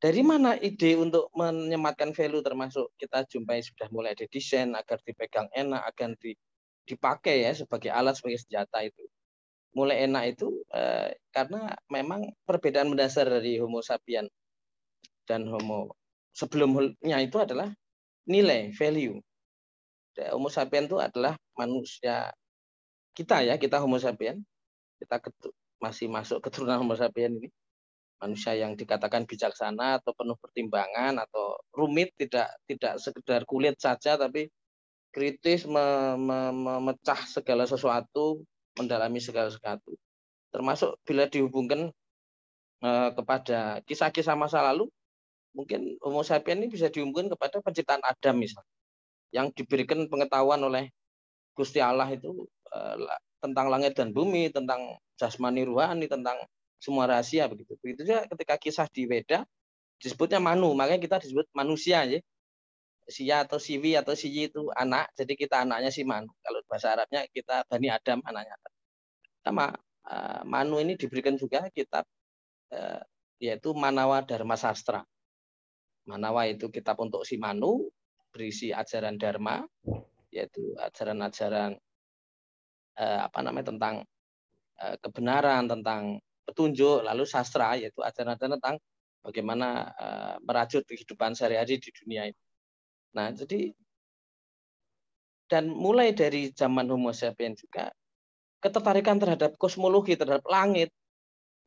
dari mana ide untuk menyematkan value termasuk kita jumpai sudah mulai ada desain agar dipegang enak, agar di, dipakai ya sebagai alat sebagai senjata itu. Mulai enak itu eh, karena memang perbedaan mendasar dari Homo sapien dan Homo sebelumnya itu adalah nilai value. Ya, Homo sapien itu adalah manusia kita ya, kita Homo sapien kita ketuk masih masuk keturunan Homo sapiens ini manusia yang dikatakan bijaksana atau penuh pertimbangan atau rumit tidak tidak sekedar kulit saja tapi kritis memecah segala sesuatu mendalami segala sesuatu termasuk bila dihubungkan eh, kepada kisah-kisah masa lalu mungkin Homo sapiens ini bisa dihubungkan kepada penciptaan Adam misal yang diberikan pengetahuan oleh Gusti Allah itu eh, tentang langit dan bumi tentang jasmani ruhani tentang semua rahasia begitu. Begitu juga ketika kisah di Weda disebutnya manu, makanya kita disebut manusia ya. Sia atau siwi atau siyi itu anak, jadi kita anaknya si manu. Kalau bahasa Arabnya kita Bani Adam anaknya. Sama eh, manu ini diberikan juga kitab eh, yaitu Manawa Dharma Sastra. Manawa itu kitab untuk si manu berisi ajaran dharma yaitu ajaran-ajaran eh, apa namanya tentang Eh, kebenaran tentang petunjuk, lalu sastra yaitu ajaran-ajaran tentang bagaimana eh, merajut kehidupan sehari-hari di dunia ini. Nah, jadi dan mulai dari zaman Homo sapiens juga ketertarikan terhadap kosmologi, terhadap langit,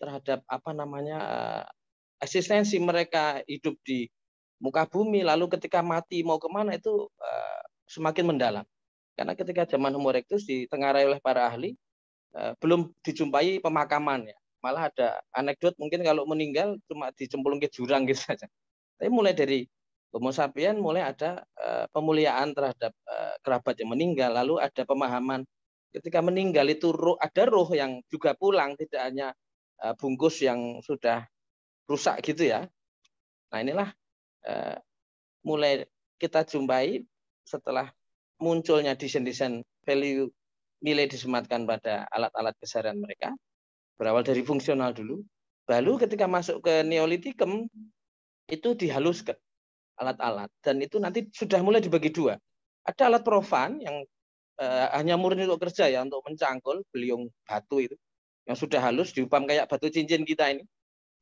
terhadap apa namanya eh, eksistensi mereka hidup di muka bumi lalu ketika mati mau kemana itu semakin mendalam. Karena ketika zaman Homo erectus ditengarai oleh para ahli, Eh, belum dijumpai pemakaman ya Malah ada anekdot mungkin kalau meninggal cuma dicemplung ke jurang gitu saja. Tapi mulai dari Homo sapiens mulai ada eh, pemuliaan terhadap eh, kerabat yang meninggal, lalu ada pemahaman ketika meninggal itu roh, ada roh yang juga pulang, tidak hanya bungkus yang sudah rusak gitu ya. Nah inilah mulai kita jumpai setelah munculnya desain-desain value nilai disematkan pada alat-alat keseharian mereka. Berawal dari fungsional dulu. Baru ketika masuk ke neolitikum, itu dihaluskan alat-alat. Dan itu nanti sudah mulai dibagi dua. Ada alat profan yang uh, hanya murni untuk kerja ya, untuk mencangkul beliung batu itu. Yang sudah halus, diupam kayak batu cincin kita ini.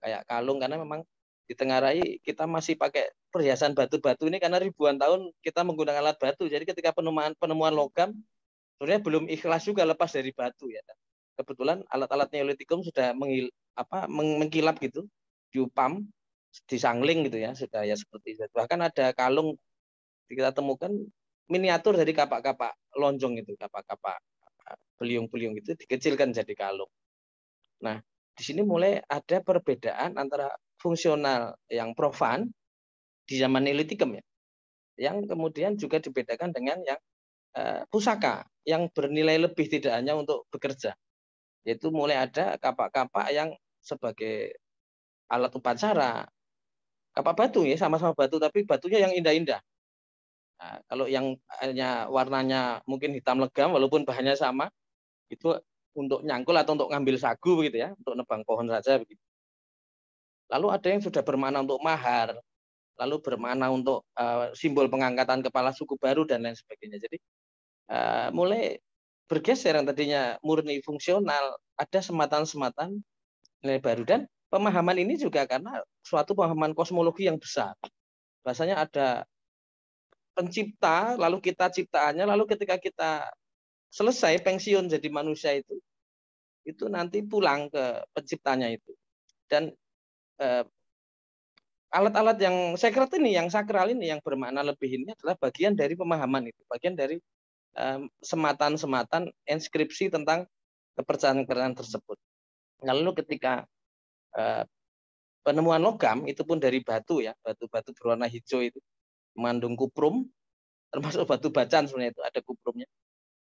Kayak kalung, karena memang di tengah rai kita masih pakai perhiasan batu-batu ini karena ribuan tahun kita menggunakan alat batu. Jadi ketika penemuan penemuan logam sebenarnya belum ikhlas juga lepas dari batu ya kebetulan alat-alat neolitikum sudah mengil, apa, mengkilap gitu diupam disangling gitu ya sudah ya seperti itu bahkan ada kalung kita temukan miniatur dari kapak-kapak lonjong itu kapak-kapak beliung-beliung itu dikecilkan jadi kalung nah di sini mulai ada perbedaan antara fungsional yang profan di zaman neolitikum ya yang kemudian juga dibedakan dengan yang Eh, pusaka yang bernilai lebih tidak hanya untuk bekerja. Yaitu mulai ada kapak-kapak yang sebagai alat upacara, kapak batu ya sama-sama batu tapi batunya yang indah-indah. Nah, kalau yang hanya warnanya mungkin hitam legam walaupun bahannya sama itu untuk nyangkul atau untuk ngambil sagu begitu ya, untuk nebang pohon saja begitu. Lalu ada yang sudah bermana untuk mahar, lalu bermana untuk uh, simbol pengangkatan kepala suku baru dan lain sebagainya. Jadi Eh, mulai bergeser yang tadinya murni fungsional ada sematan-sematan nilai baru dan pemahaman ini juga karena suatu pemahaman kosmologi yang besar bahasanya ada pencipta lalu kita ciptaannya lalu ketika kita selesai pensiun jadi manusia itu itu nanti pulang ke penciptanya itu dan alat eh, alat-alat yang sekret ini, yang sakral ini, yang bermakna lebih ini adalah bagian dari pemahaman itu, bagian dari sematan-sematan inskripsi tentang kepercayaan-kepercayaan tersebut. lalu ketika eh, penemuan logam itu pun dari batu ya, batu-batu berwarna hijau itu mengandung kuprum, termasuk batu bacan sebenarnya itu ada kuprumnya.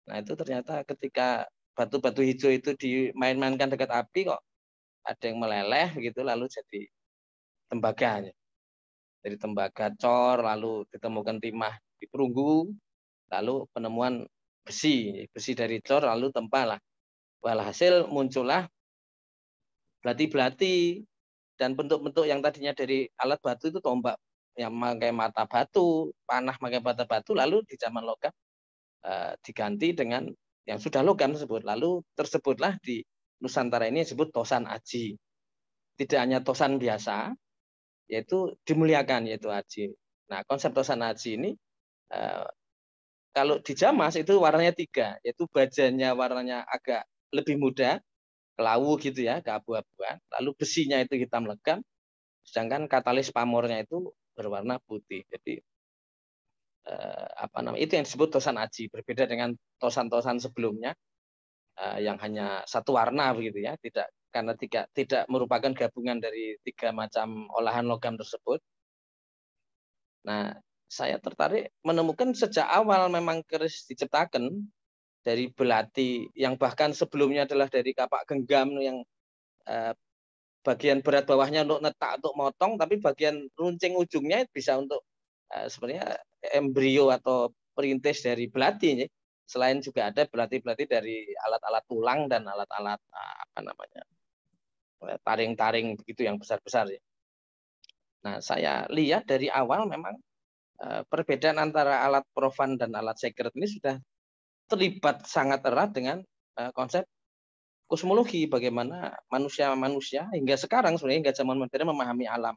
Nah itu ternyata ketika batu-batu hijau itu dimain-mainkan dekat api kok ada yang meleleh gitu, lalu jadi tembaga. Jadi tembaga cor lalu ditemukan timah di perunggu lalu penemuan besi, besi dari cor lalu tempalah. Walhasil muncullah belati-belati dan bentuk-bentuk yang tadinya dari alat batu itu tombak yang memakai mata batu, panah memakai mata batu, lalu di zaman logam eh, diganti dengan yang sudah logam tersebut. Lalu tersebutlah di Nusantara ini disebut tosan aji. Tidak hanya tosan biasa, yaitu dimuliakan yaitu aji. Nah konsep tosan aji ini eh, kalau di Jamas itu warnanya tiga, yaitu bajanya warnanya agak lebih muda, kelawu gitu ya, abu abuan Lalu besinya itu hitam legam, sedangkan katalis pamornya itu berwarna putih. Jadi eh, apa namanya itu yang disebut tosan aji, berbeda dengan tosan-tosan sebelumnya eh, yang hanya satu warna begitu ya, tidak karena tidak tidak merupakan gabungan dari tiga macam olahan logam tersebut. Nah, saya tertarik menemukan sejak awal memang keris diciptakan dari belati yang bahkan sebelumnya adalah dari kapak genggam yang eh, bagian berat bawahnya untuk netak untuk motong tapi bagian runcing ujungnya bisa untuk eh, sebenarnya embrio atau perintis dari belati selain juga ada belati-belati dari alat-alat tulang dan alat-alat eh, apa namanya taring-taring begitu yang besar-besar ya. Nah, saya lihat dari awal memang Eh, perbedaan antara alat profan dan alat secret ini sudah terlibat sangat erat dengan eh, konsep kosmologi bagaimana manusia-manusia hingga sekarang sebenarnya hingga zaman modern memahami alam.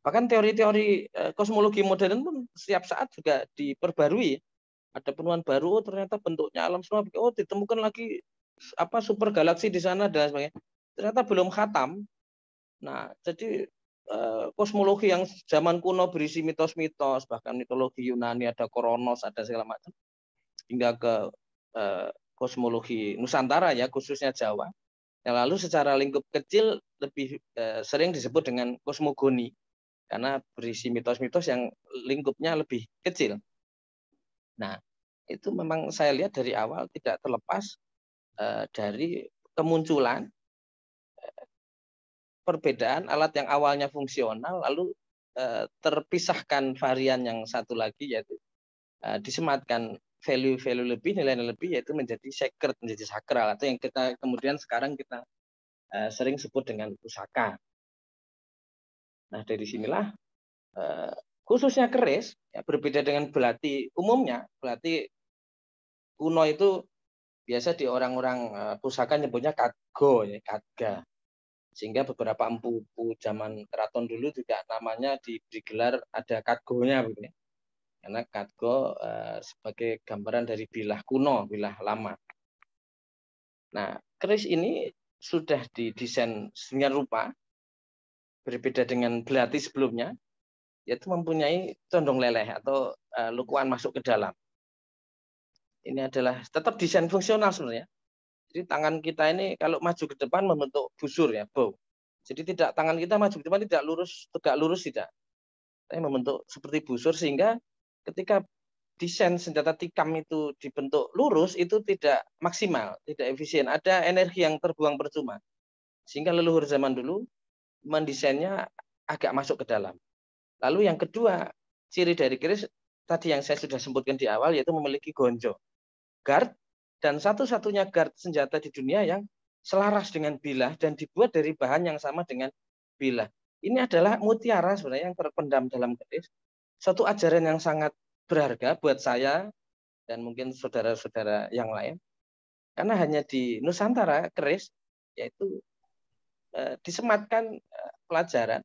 Bahkan teori-teori eh, kosmologi modern pun setiap saat juga diperbarui. Ada penemuan baru, oh, ternyata bentuknya alam semua. Oh, ditemukan lagi apa super galaksi di sana dan sebagainya. Ternyata belum khatam. Nah, jadi Eh, kosmologi yang zaman kuno berisi mitos-mitos, bahkan mitologi Yunani ada Kronos, ada segala macam, hingga ke uh, kosmologi Nusantara ya, khususnya Jawa. Yang lalu secara lingkup kecil lebih uh, sering disebut dengan kosmogoni, karena berisi mitos-mitos yang lingkupnya lebih kecil. Nah, itu memang saya lihat dari awal tidak terlepas uh, dari kemunculan perbedaan alat yang awalnya fungsional lalu eh, terpisahkan varian yang satu lagi yaitu eh, disematkan value-value lebih nilai-nilai lebih yaitu menjadi sacred menjadi sakral atau yang kita kemudian sekarang kita eh, sering sebut dengan pusaka. Nah dari sinilah khususnya keris ya, berbeda dengan belati umumnya belati kuno itu biasa di orang-orang pusaka nyebutnya katgo ya katga sehingga beberapa empu-empu zaman keraton dulu juga namanya diberi gelar ada katgonya begini karena katgo eh, sebagai gambaran dari bilah kuno bilah lama nah keris ini sudah didesain sedemikian rupa berbeda dengan belati sebelumnya yaitu mempunyai condong leleh atau eh, lukuan masuk ke dalam ini adalah tetap desain fungsional sebenarnya jadi tangan kita ini kalau maju ke depan membentuk busur ya, bow. Jadi tidak tangan kita maju ke depan tidak lurus, tegak lurus tidak. Tapi membentuk seperti busur sehingga ketika desain senjata tikam itu dibentuk lurus itu tidak maksimal, tidak efisien. Ada energi yang terbuang percuma. Sehingga leluhur zaman dulu mendesainnya agak masuk ke dalam. Lalu yang kedua, ciri dari keris tadi yang saya sudah sebutkan di awal yaitu memiliki gonjo. Guard dan satu-satunya guard senjata di dunia yang selaras dengan bilah dan dibuat dari bahan yang sama dengan bilah. Ini adalah mutiara sebenarnya yang terpendam dalam keris. Satu ajaran yang sangat berharga buat saya dan mungkin saudara-saudara yang lain. Karena hanya di Nusantara keris yaitu eh, disematkan eh, pelajaran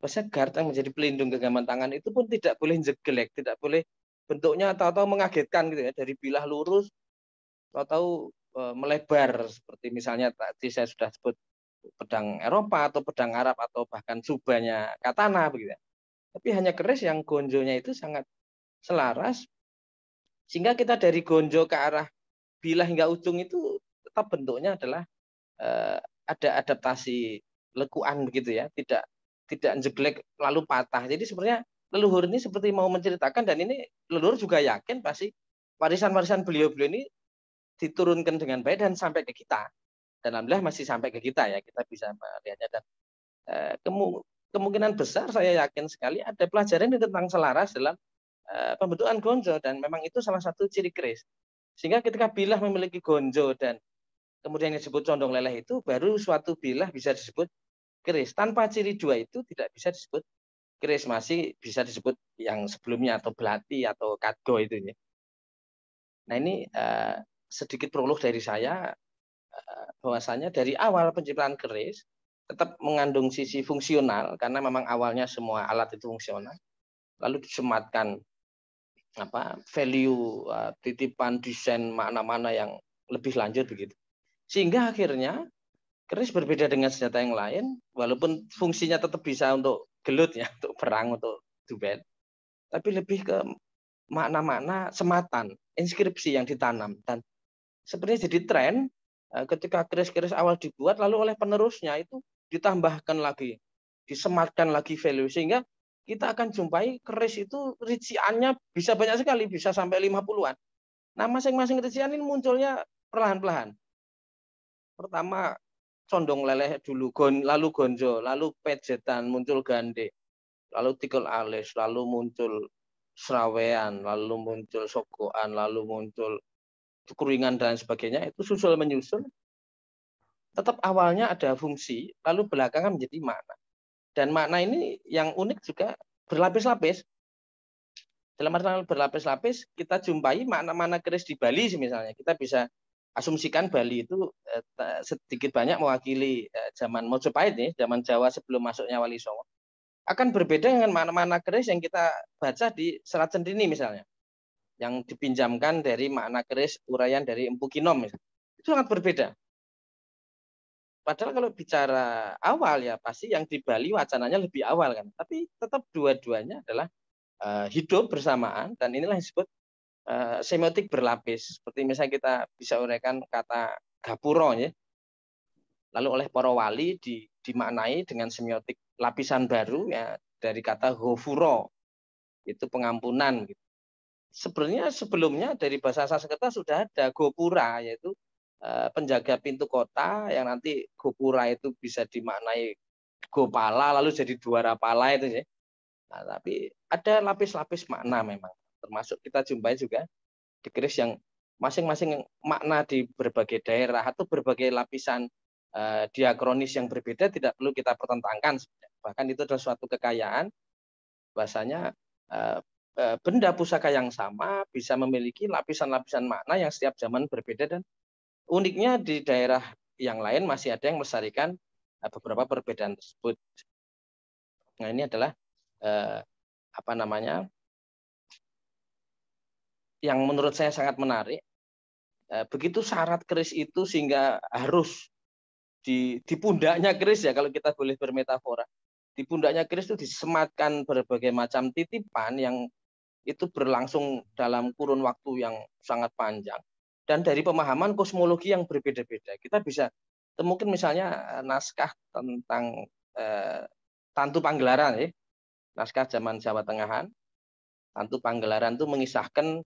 Bahwa guard yang menjadi pelindung genggaman tangan itu pun tidak boleh jegelek, tidak boleh bentuknya atau atau mengagetkan gitu ya dari bilah lurus atau tahu eh, melebar seperti misalnya tadi saya sudah sebut pedang Eropa atau pedang Arab atau bahkan subanya katana begitu. Ya. Tapi hanya keris yang gonjonya itu sangat selaras sehingga kita dari gonjo ke arah bilah hingga ujung itu tetap bentuknya adalah eh, ada adaptasi lekuan begitu ya, tidak tidak jeglek lalu patah. Jadi sebenarnya leluhur ini seperti mau menceritakan dan ini leluhur juga yakin pasti warisan-warisan beliau-beliau ini diturunkan dengan baik dan sampai ke kita. Dan alhamdulillah masih sampai ke kita ya, kita bisa melihatnya dan eh, kemungkinan besar saya yakin sekali ada pelajaran ini tentang selaras dalam eh, pembentukan gonjo dan memang itu salah satu ciri keris. Sehingga ketika bilah memiliki gonjo dan kemudian yang disebut condong leleh itu baru suatu bilah bisa disebut keris. Tanpa ciri dua itu tidak bisa disebut keris masih bisa disebut yang sebelumnya atau belati atau katgo itu ya. Nah ini eh, sedikit prolog dari saya eh, bahwasanya dari awal penciptaan keris tetap mengandung sisi fungsional karena memang awalnya semua alat itu fungsional lalu disematkan apa value eh, titipan desain makna-makna yang lebih lanjut begitu sehingga akhirnya keris berbeda dengan senjata yang lain walaupun fungsinya tetap bisa untuk gelut ya untuk perang untuk duel tapi lebih ke makna-makna sematan inskripsi yang ditanam dan sepertinya jadi tren eh, ketika keris-keris awal dibuat lalu oleh penerusnya itu ditambahkan lagi, disematkan lagi value sehingga kita akan jumpai keris itu rinciannya bisa banyak sekali, bisa sampai lima puluhan Nah, masing-masing rician ini munculnya perlahan-lahan. Pertama condong leleh dulu, gon, lalu gonjo, lalu pejetan, muncul gande, lalu tikel alis, lalu muncul serawean, lalu muncul sokoan lalu muncul kekeringan dan sebagainya itu susul menyusul tetap awalnya ada fungsi lalu belakangan menjadi makna dan makna ini yang unik juga berlapis-lapis dalam artian berlapis-lapis kita jumpai makna-makna keris di Bali misalnya kita bisa asumsikan Bali itu eh, sedikit banyak mewakili eh, zaman Mojopahit nih zaman Jawa sebelum masuknya Wali Songo akan berbeda dengan makna-makna keris yang kita baca di Serat Centini misalnya yang dipinjamkan dari makna keris urayan dari Empu Kinom. Itu sangat berbeda. Padahal kalau bicara awal ya pasti yang di Bali wacananya lebih awal kan. Tapi tetap dua-duanya adalah uh, hidup bersamaan dan inilah yang disebut uh, semiotik berlapis. Seperti misalnya kita bisa uraikan kata gapuro ya. Lalu oleh para wali di, dimaknai dengan semiotik lapisan baru ya dari kata hofuro itu pengampunan gitu sebenarnya sebelumnya dari bahasa Sanskerta sudah ada gopura yaitu eh, penjaga pintu kota yang nanti gopura itu bisa dimaknai gopala lalu jadi dua pala itu ya. Nah, tapi ada lapis-lapis makna memang termasuk kita jumpai juga di keris yang masing-masing makna di berbagai daerah atau berbagai lapisan eh, diakronis yang berbeda tidak perlu kita pertentangkan bahkan itu adalah suatu kekayaan bahasanya eh, Eh, benda pusaka yang sama bisa memiliki lapisan-lapisan makna yang setiap zaman berbeda dan uniknya di daerah yang lain masih ada yang melestarikan eh, beberapa perbedaan tersebut. Nah ini adalah eh, apa namanya yang menurut saya sangat menarik. Eh, begitu syarat keris itu sehingga harus di, di pundaknya keris ya kalau kita boleh bermetafora. Di pundaknya keris itu disematkan berbagai macam titipan yang itu berlangsung dalam kurun waktu yang sangat panjang dan dari pemahaman kosmologi yang berbeda-beda kita bisa temukan misalnya eh, naskah tentang eh, Tantu Panggelaran ya naskah zaman Jawa Tengahan Tantu Panggelaran itu mengisahkan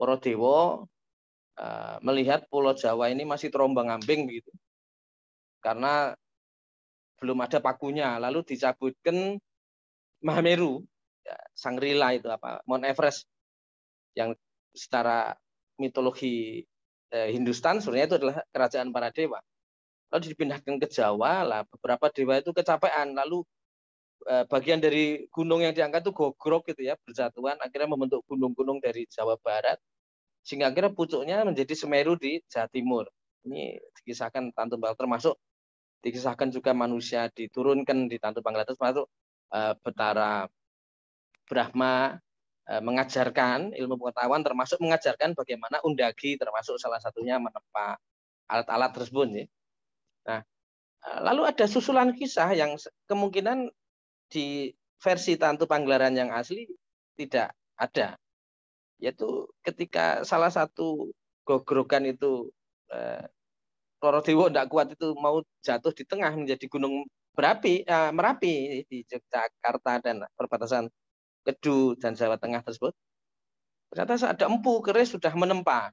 para dewa eh, melihat Pulau Jawa ini masih terombang ambing gitu karena belum ada pakunya lalu dicabutkan Mahameru Sangrila itu apa Mount Everest yang secara mitologi eh, Hindustan sebenarnya itu adalah kerajaan para dewa. Lalu dipindahkan ke Jawa lah beberapa dewa itu kecapean lalu eh, bagian dari gunung yang diangkat itu gogrok gitu ya berjatuhan akhirnya membentuk gunung-gunung dari Jawa Barat sehingga akhirnya pucuknya menjadi Semeru di Jawa Timur. Ini dikisahkan Tantu termasuk dikisahkan juga manusia diturunkan di Tantu Bangladesh masuk eh, Betara Brahma e, mengajarkan ilmu pengetahuan termasuk mengajarkan bagaimana undagi termasuk salah satunya menepa alat-alat tersebut. Ya. Nah, e, lalu ada susulan kisah yang kemungkinan di versi Tantu Panggelaran yang asli tidak ada. Yaitu ketika salah satu gogrokan itu eh, Klorodewo tidak kuat itu mau jatuh di tengah menjadi gunung berapi eh, merapi di Yogyakarta dan perbatasan Kedu dan Jawa Tengah tersebut? Ternyata ada empu keris sudah menempa.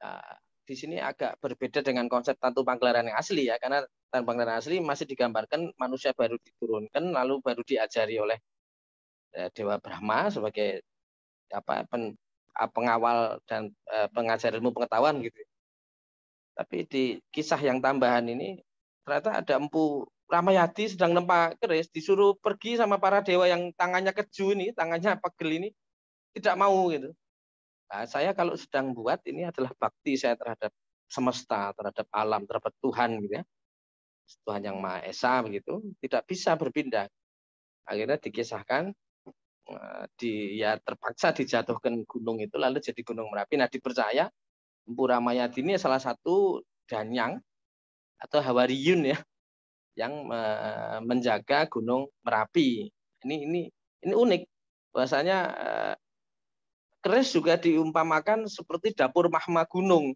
Nah, di sini agak berbeda dengan konsep tatu pangkelaran yang asli ya, karena tatu pangkelaran asli masih digambarkan manusia baru diturunkan lalu baru diajari oleh eh, Dewa Brahma sebagai apa pen, eh, pengawal dan eh, pengajar ilmu pengetahuan gitu. Tapi di kisah yang tambahan ini ternyata ada empu Ramayati sedang nempa keris, disuruh pergi sama para dewa yang tangannya keju ini, tangannya pegel ini, tidak mau gitu. Nah, saya kalau sedang buat ini adalah bakti saya terhadap semesta, terhadap alam, terhadap Tuhan gitu ya. Tuhan yang Maha Esa begitu, tidak bisa berpindah. Akhirnya dikisahkan eh, di ya terpaksa dijatuhkan gunung itu lalu jadi gunung Merapi. Nah, dipercaya Empu Ramayati ini salah satu danyang atau hawariyun ya, yang menjaga Gunung Merapi. Ini ini ini unik. Bahasanya eh, keris juga diumpamakan seperti dapur mahma gunung,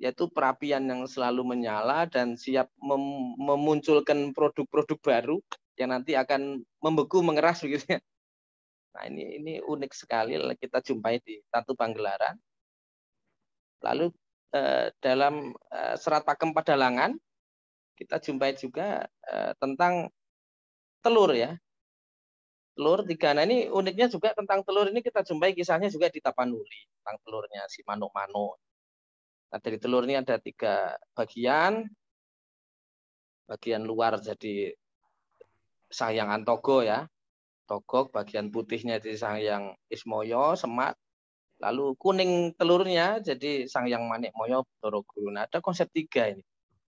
yaitu perapian yang selalu menyala dan siap mem memunculkan produk-produk baru yang nanti akan membeku mengeras begitu ya. Nah, ini ini unik sekali kita jumpai di Tatu Panggelaran. Lalu eh, dalam eh, serat pakem Padalangan kita jumpai juga eh, tentang telur ya. Telur tiga. Nah ini uniknya juga tentang telur ini kita jumpai kisahnya juga di Tapanuli tentang telurnya si manuk-manuk. Nah dari telur ini ada tiga bagian. Bagian luar jadi sayang Antogo ya. Togok bagian putihnya jadi sayang ismoyo, semak, lalu kuning telurnya jadi sang yang manik moyo dorogurun nah, ada konsep tiga ini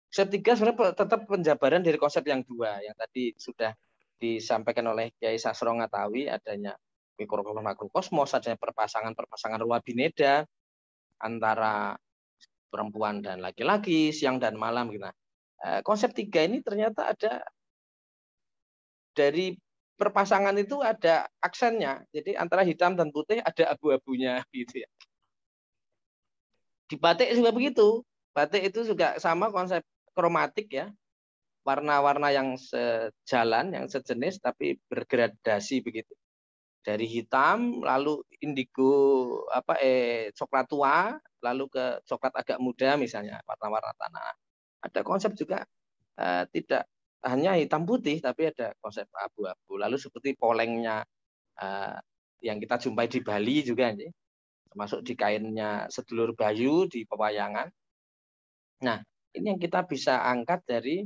Konsep tiga sebenarnya tetap penjabaran dari konsep yang dua yang tadi sudah disampaikan oleh Kiai Sasro Ngatawi adanya mikrokosmos makrokosmos adanya perpasangan-perpasangan ruah bineda antara perempuan dan laki-laki, siang dan malam gitu. Nah, eh, konsep tiga ini ternyata ada dari perpasangan itu ada aksennya. Jadi antara hitam dan putih ada abu-abunya gitu ya. Di batik juga begitu. Batik itu juga sama konsep kromatik ya warna-warna yang sejalan, yang sejenis tapi bergradasi begitu. Dari hitam lalu indigo apa eh coklat tua, lalu ke coklat agak muda misalnya warna-warna tanah. Ada konsep juga eh, tidak hanya hitam putih tapi ada konsep abu-abu. Lalu seperti polengnya eh, yang kita jumpai di Bali juga nih. Termasuk di kainnya sedulur Bayu di pewayangan. Nah, ini yang kita bisa angkat dari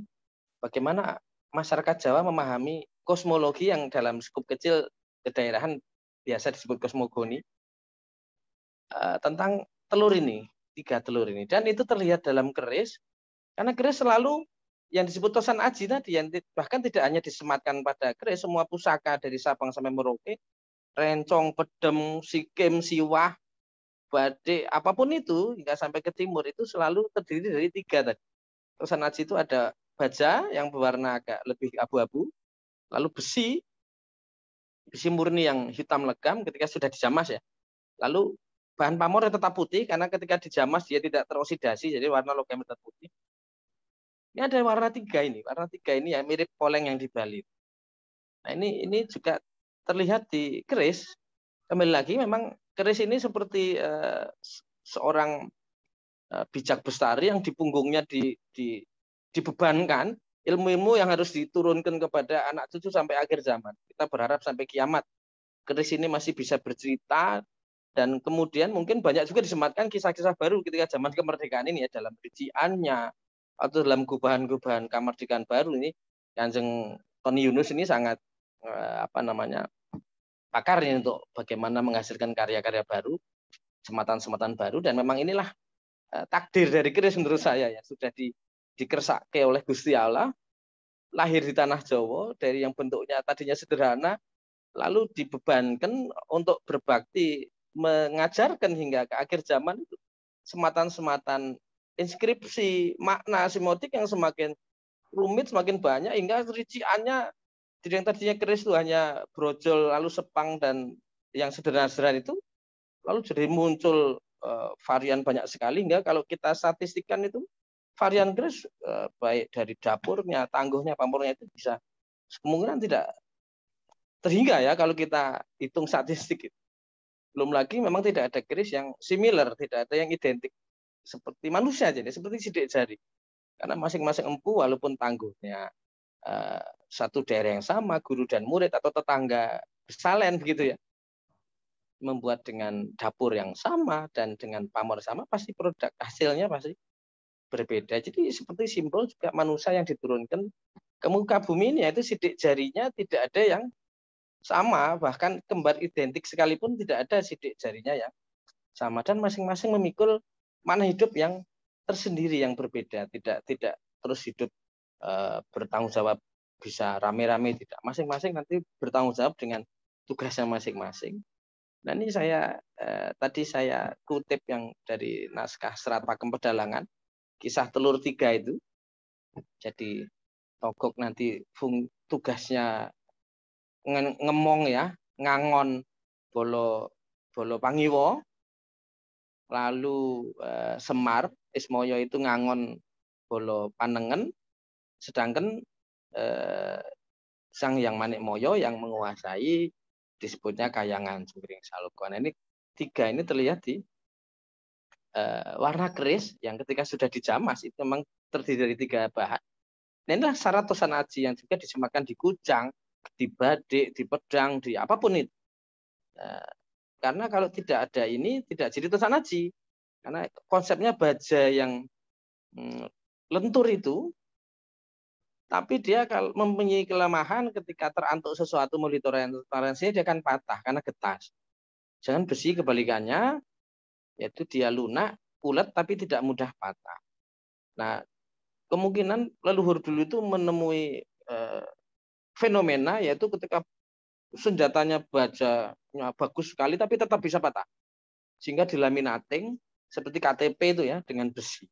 bagaimana masyarakat Jawa memahami kosmologi yang dalam skup kecil kedaerahan biasa disebut kosmogoni eh, tentang telur ini tiga telur ini dan itu terlihat dalam keris karena keris selalu yang disebut tosan aji tadi yang bahkan tidak hanya disematkan pada keris semua pusaka dari Sabang sampai Merauke rencong pedem sikim siwah badik apapun itu hingga sampai ke timur itu selalu terdiri dari tiga tadi. Sanaji itu ada baja yang berwarna agak lebih abu-abu, lalu besi, besi murni yang hitam legam ketika sudah dijamas ya. Lalu bahan pamor yang tetap putih karena ketika dijamas dia tidak teroksidasi jadi warna logam tetap putih. Ini ada warna tiga ini, warna tiga ini ya mirip poleng yang di Bali. Nah ini ini juga terlihat di keris. Kembali lagi memang keris ini seperti uh, seorang uh, bijak bestari yang di punggungnya di, di, dibebankan ilmu-ilmu yang harus diturunkan kepada anak cucu sampai akhir zaman. Kita berharap sampai kiamat keris ini masih bisa bercerita dan kemudian mungkin banyak juga disematkan kisah-kisah baru ketika zaman kemerdekaan ini ya dalam rinciannya atau dalam gubahan-gubahan kemerdekaan baru ini Kanjeng Tony Yunus ini sangat eh, apa namanya pakarnya untuk bagaimana menghasilkan karya-karya baru, sematan-sematan baru dan memang inilah eh, takdir dari kris menurut saya ya sudah di, dikersake oleh Gusti Allah lahir di tanah Jawa dari yang bentuknya tadinya sederhana lalu dibebankan untuk berbakti mengajarkan hingga ke akhir zaman itu sematan-sematan inskripsi makna simotik yang semakin rumit semakin banyak hingga rinciannya jadi yang tadinya keris itu hanya brojol lalu sepang dan yang sederhana-sederhana itu lalu jadi muncul uh, varian banyak sekali hingga kalau kita statistikkan itu varian keris uh, baik dari dapurnya, tangguhnya, pamornya itu bisa kemungkinan tidak terhingga ya kalau kita hitung statistik. Belum lagi memang tidak ada keris yang similar, tidak ada yang identik seperti manusia jadi seperti sidik jari karena masing-masing empu walaupun tangguhnya Eh, satu daerah yang sama, guru dan murid atau tetangga bersalen begitu ya, membuat dengan dapur yang sama dan dengan pamor sama, pasti produk hasilnya pasti berbeda. Jadi seperti simbol juga manusia yang diturunkan ke muka bumi ini, itu sidik jarinya tidak ada yang sama, bahkan kembar identik sekalipun tidak ada sidik jarinya yang sama dan masing-masing memikul mana hidup yang tersendiri yang berbeda, tidak tidak terus hidup uh, bertanggung jawab bisa rame-rame tidak masing-masing nanti bertanggung jawab dengan tugasnya masing-masing Nah ini saya eh, tadi saya kutip yang dari naskah Serat Pakem Pedalangan, kisah telur tiga itu. Jadi Togok nanti fung, tugasnya nge ngemong ya, ngangon bolo bolo pangiwo, lalu eh, Semar Ismoyo itu ngangon bolo panengen, Sedangkan eh, sang yang manik moyo yang menguasai disebutnya kayangan sumring salukuan. Ini tiga ini terlihat di eh, warna keris yang ketika sudah dijamas itu memang terdiri dari tiga bahan. Nah, inilah syarat tosan aji yang juga disematkan di kujang, di badik, di pedang, di apapun itu. Eh, karena kalau tidak ada ini tidak jadi tosanaji karena konsepnya baja yang hmm, lentur itu tapi dia kalau mempunyai kelemahan ketika terantuk sesuatu mulai toleransi dia akan patah karena getas. Jangan besi kebalikannya yaitu dia lunak, ulet tapi tidak mudah patah. Nah, kemungkinan leluhur dulu itu menemui eh, fenomena yaitu ketika senjatanya baja ya, bagus sekali tapi tetap bisa patah. Sehingga dilaminating seperti KTP itu ya dengan besi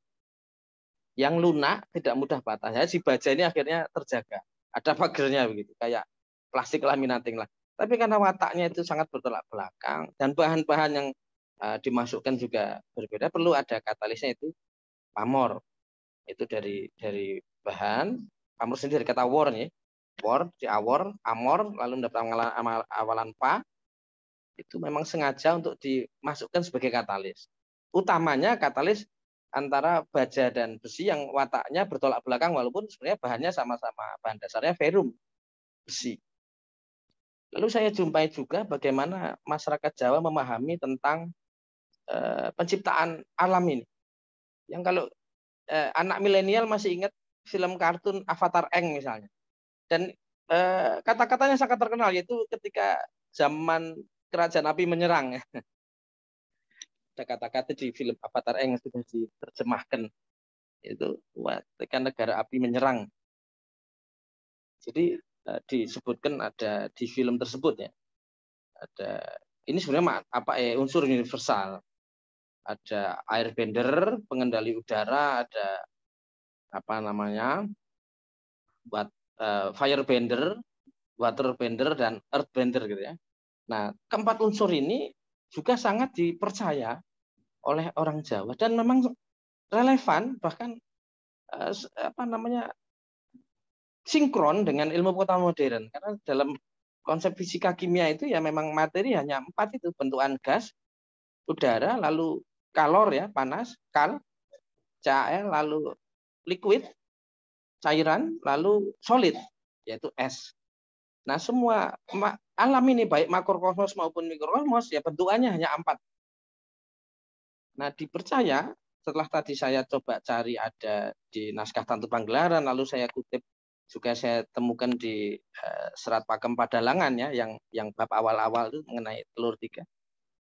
yang lunak, tidak mudah patah. Jadi si baja ini akhirnya terjaga. Ada pagernya begitu, kayak plastik laminating lah. Tapi karena wataknya itu sangat bertolak belakang dan bahan-bahan yang uh, dimasukkan juga berbeda, perlu ada katalisnya itu pamor. Itu dari dari bahan, pamor sendiri dari kata war nih, War, di awor, amor, lalu dapat awalan, awalan pa. Itu memang sengaja untuk dimasukkan sebagai katalis. Utamanya katalis antara baja dan besi yang wataknya bertolak belakang walaupun sebenarnya bahannya sama-sama bahan dasarnya ferum besi. Lalu saya jumpai juga bagaimana masyarakat Jawa memahami tentang e, penciptaan alam ini. Yang kalau e, anak milenial masih ingat film kartun Avatar Eng misalnya. Dan e, kata-katanya sangat terkenal yaitu ketika zaman kerajaan api menyerang ada kata-kata di film Avatar yang sudah diterjemahkan itu kan negara api menyerang. Jadi eh, disebutkan ada di film tersebut ya. Ada ini sebenarnya apa ya unsur universal. Ada air bender pengendali udara, ada apa namanya? buat uh, water bender dan earth bender gitu ya. Nah, keempat unsur ini juga sangat dipercaya oleh orang Jawa dan memang relevan bahkan eh, apa namanya sinkron dengan ilmu kota modern karena dalam konsep fisika kimia itu ya memang materi hanya empat itu bentukan gas udara lalu kalor ya panas kal cair lalu liquid cairan lalu solid yaitu es nah semua alam ini baik makrokosmos maupun mikrokosmos ya bentukannya hanya empat Nah, dipercaya setelah tadi saya coba cari ada di naskah Tantu Panggelaran, lalu saya kutip juga saya temukan di uh, serat pakem padalangan ya yang yang bab awal-awal itu mengenai telur tiga.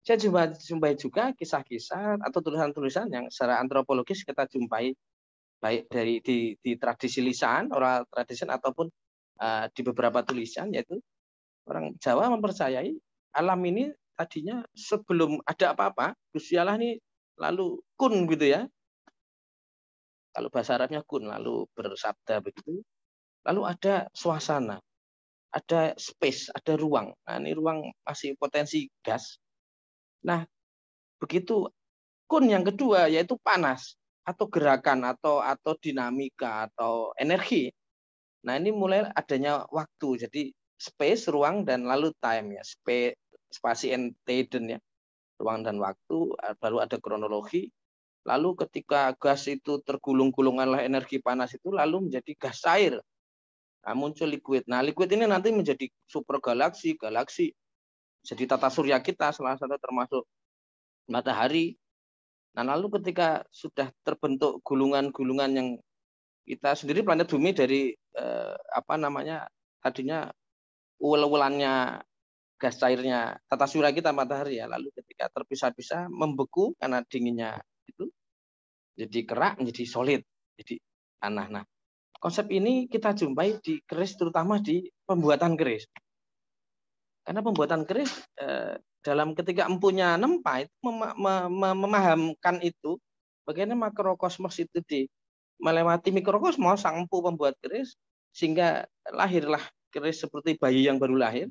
Saya jumpa, jumpai juga kisah-kisah atau tulisan-tulisan yang secara antropologis kita jumpai baik dari di, di tradisi lisan, oral tradition ataupun uh, di beberapa tulisan yaitu orang Jawa mempercayai alam ini tadinya sebelum ada apa-apa Gusti Allah ini lalu kun gitu ya. Kalau bahasa Arabnya kun, lalu bersabda begitu. Lalu ada suasana, ada space, ada ruang. Nah, ini ruang masih potensi gas. Nah, begitu kun yang kedua yaitu panas atau gerakan atau atau dinamika atau energi. Nah, ini mulai adanya waktu. Jadi space, ruang dan lalu time ya. Space spasi and ya ruang dan waktu, eh, baru ada kronologi. Lalu ketika gas itu tergulung gulungan oleh energi panas itu lalu menjadi gas cair. Nah, muncul liquid. Nah, liquid ini nanti menjadi super galaksi, galaksi. Jadi tata surya kita salah satu termasuk matahari. Nah, lalu ketika sudah terbentuk gulungan-gulungan yang kita sendiri planet bumi dari eh, apa namanya tadinya uwel-uwelannya gas cairnya tata surya kita matahari ya lalu ketika terpisah-pisah membeku karena dinginnya itu jadi kerak menjadi solid jadi tanah nah konsep ini kita jumpai di keris terutama di pembuatan keris karena pembuatan keris eh, dalam ketika empunya nempa itu mem mem memahamkan itu bagaimana makrokosmos itu di melewati mikrokosmos sang empu pembuat keris sehingga lahirlah keris seperti bayi yang baru lahir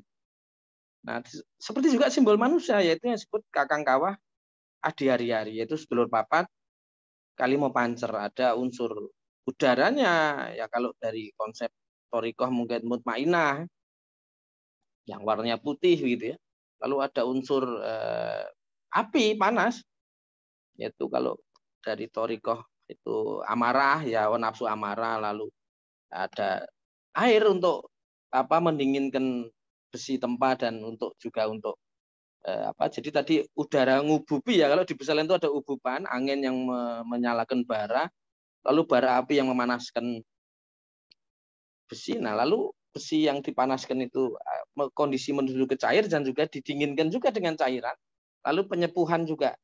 Nah, seperti juga simbol manusia yaitu yang disebut kakang kawah adi hari-hari yaitu sedulur papat kalimo pancer ada unsur udaranya ya kalau dari konsep torikoh mungkin mutmainah yang warnanya putih gitu ya. Lalu ada unsur eh, api panas yaitu kalau dari torikoh itu amarah ya oh, nafsu amarah lalu ada air untuk apa mendinginkan besi tempa dan untuk juga untuk eh, apa jadi tadi udara ngububi ya kalau di besalen itu ada ububan angin yang me menyalakan bara lalu bara api yang memanaskan besi nah lalu besi yang dipanaskan itu eh, kondisi menuju ke cair dan juga didinginkan juga dengan cairan lalu penyepuhan juga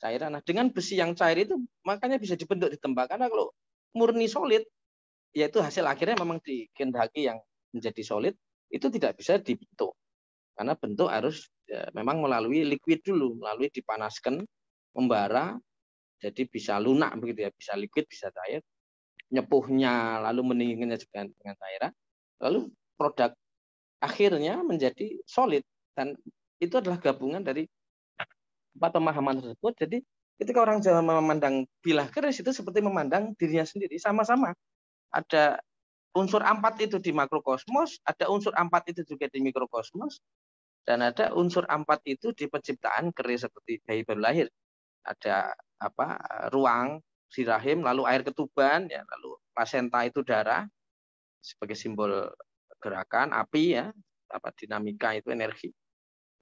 cairan nah dengan besi yang cair itu makanya bisa dibentuk di tempat karena kalau murni solid yaitu hasil akhirnya memang di dikendaki yang menjadi solid itu tidak bisa dibentuk karena bentuk harus ya, memang melalui liquid dulu melalui dipanaskan membara jadi bisa lunak begitu ya bisa liquid bisa cair nyepuhnya lalu mendinginnya juga dengan cairan lalu produk akhirnya menjadi solid dan itu adalah gabungan dari empat pemahaman tersebut jadi ketika orang Jawa memandang bilah keris itu seperti memandang dirinya sendiri sama-sama ada unsur empat itu di makrokosmos, ada unsur empat itu juga di mikrokosmos, dan ada unsur empat itu di penciptaan keris seperti bayi baru lahir. Ada apa ruang di rahim, lalu air ketuban, ya, lalu placenta itu darah sebagai simbol gerakan, api ya, apa dinamika itu energi.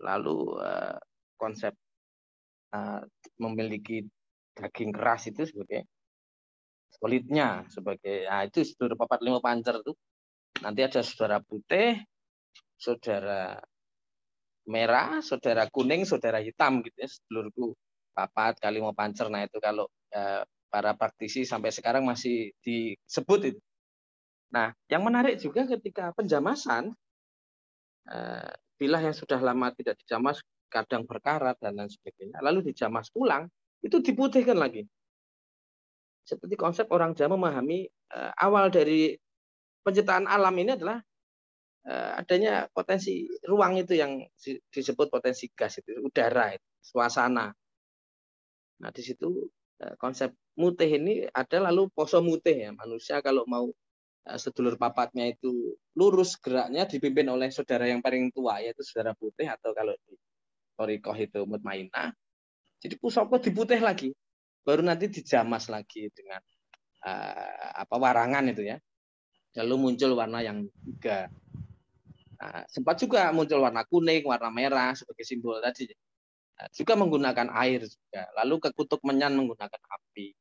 Lalu uh, konsep uh, memiliki daging keras itu sebagai solidnya sebagai ya itu saudara papat lima pancer tuh nanti ada saudara putih saudara merah saudara kuning saudara hitam gitu ya sedulurku papat kali mau pancer nah itu kalau ya, para praktisi sampai sekarang masih disebut itu nah yang menarik juga ketika penjamasan eh, bilah yang sudah lama tidak dijamas kadang berkarat dan lain sebagainya lalu dijamas ulang itu diputihkan lagi seperti konsep orang Jawa memahami uh, awal dari penciptaan alam ini adalah uh, adanya potensi ruang itu yang disebut potensi gas itu udara itu, suasana. Nah di situ uh, konsep mutih ini ada lalu poso mutih ya manusia kalau mau sedulur papatnya itu lurus geraknya dipimpin oleh saudara yang paling tua yaitu saudara putih atau kalau di Torikoh itu mutmainah. Jadi pusoko diputih lagi baru nanti dijamas lagi dengan uh, apa warangan itu ya. Lalu muncul warna yang tiga. Nah, sempat juga muncul warna kuning, warna merah sebagai simbol tadi. Nah, juga menggunakan air juga. Lalu ke kutub menyan menggunakan api.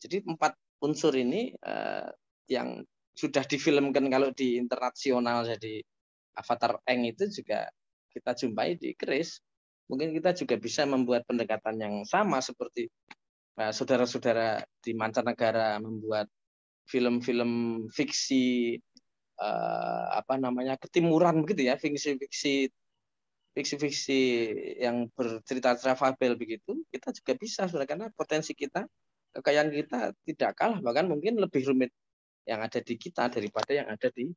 Jadi empat unsur ini uh, yang sudah difilmkan kalau di internasional jadi Avatar Eng itu juga kita jumpai di keris Mungkin kita juga bisa membuat pendekatan yang sama seperti Nah, saudara-saudara di mancanegara membuat film-film fiksi uh, apa namanya ketimuran begitu ya fiksi-fiksi fiksi-fiksi yang bercerita travel begitu kita juga bisa sebenarnya karena potensi kita kekayaan kita tidak kalah bahkan mungkin lebih rumit yang ada di kita daripada yang ada di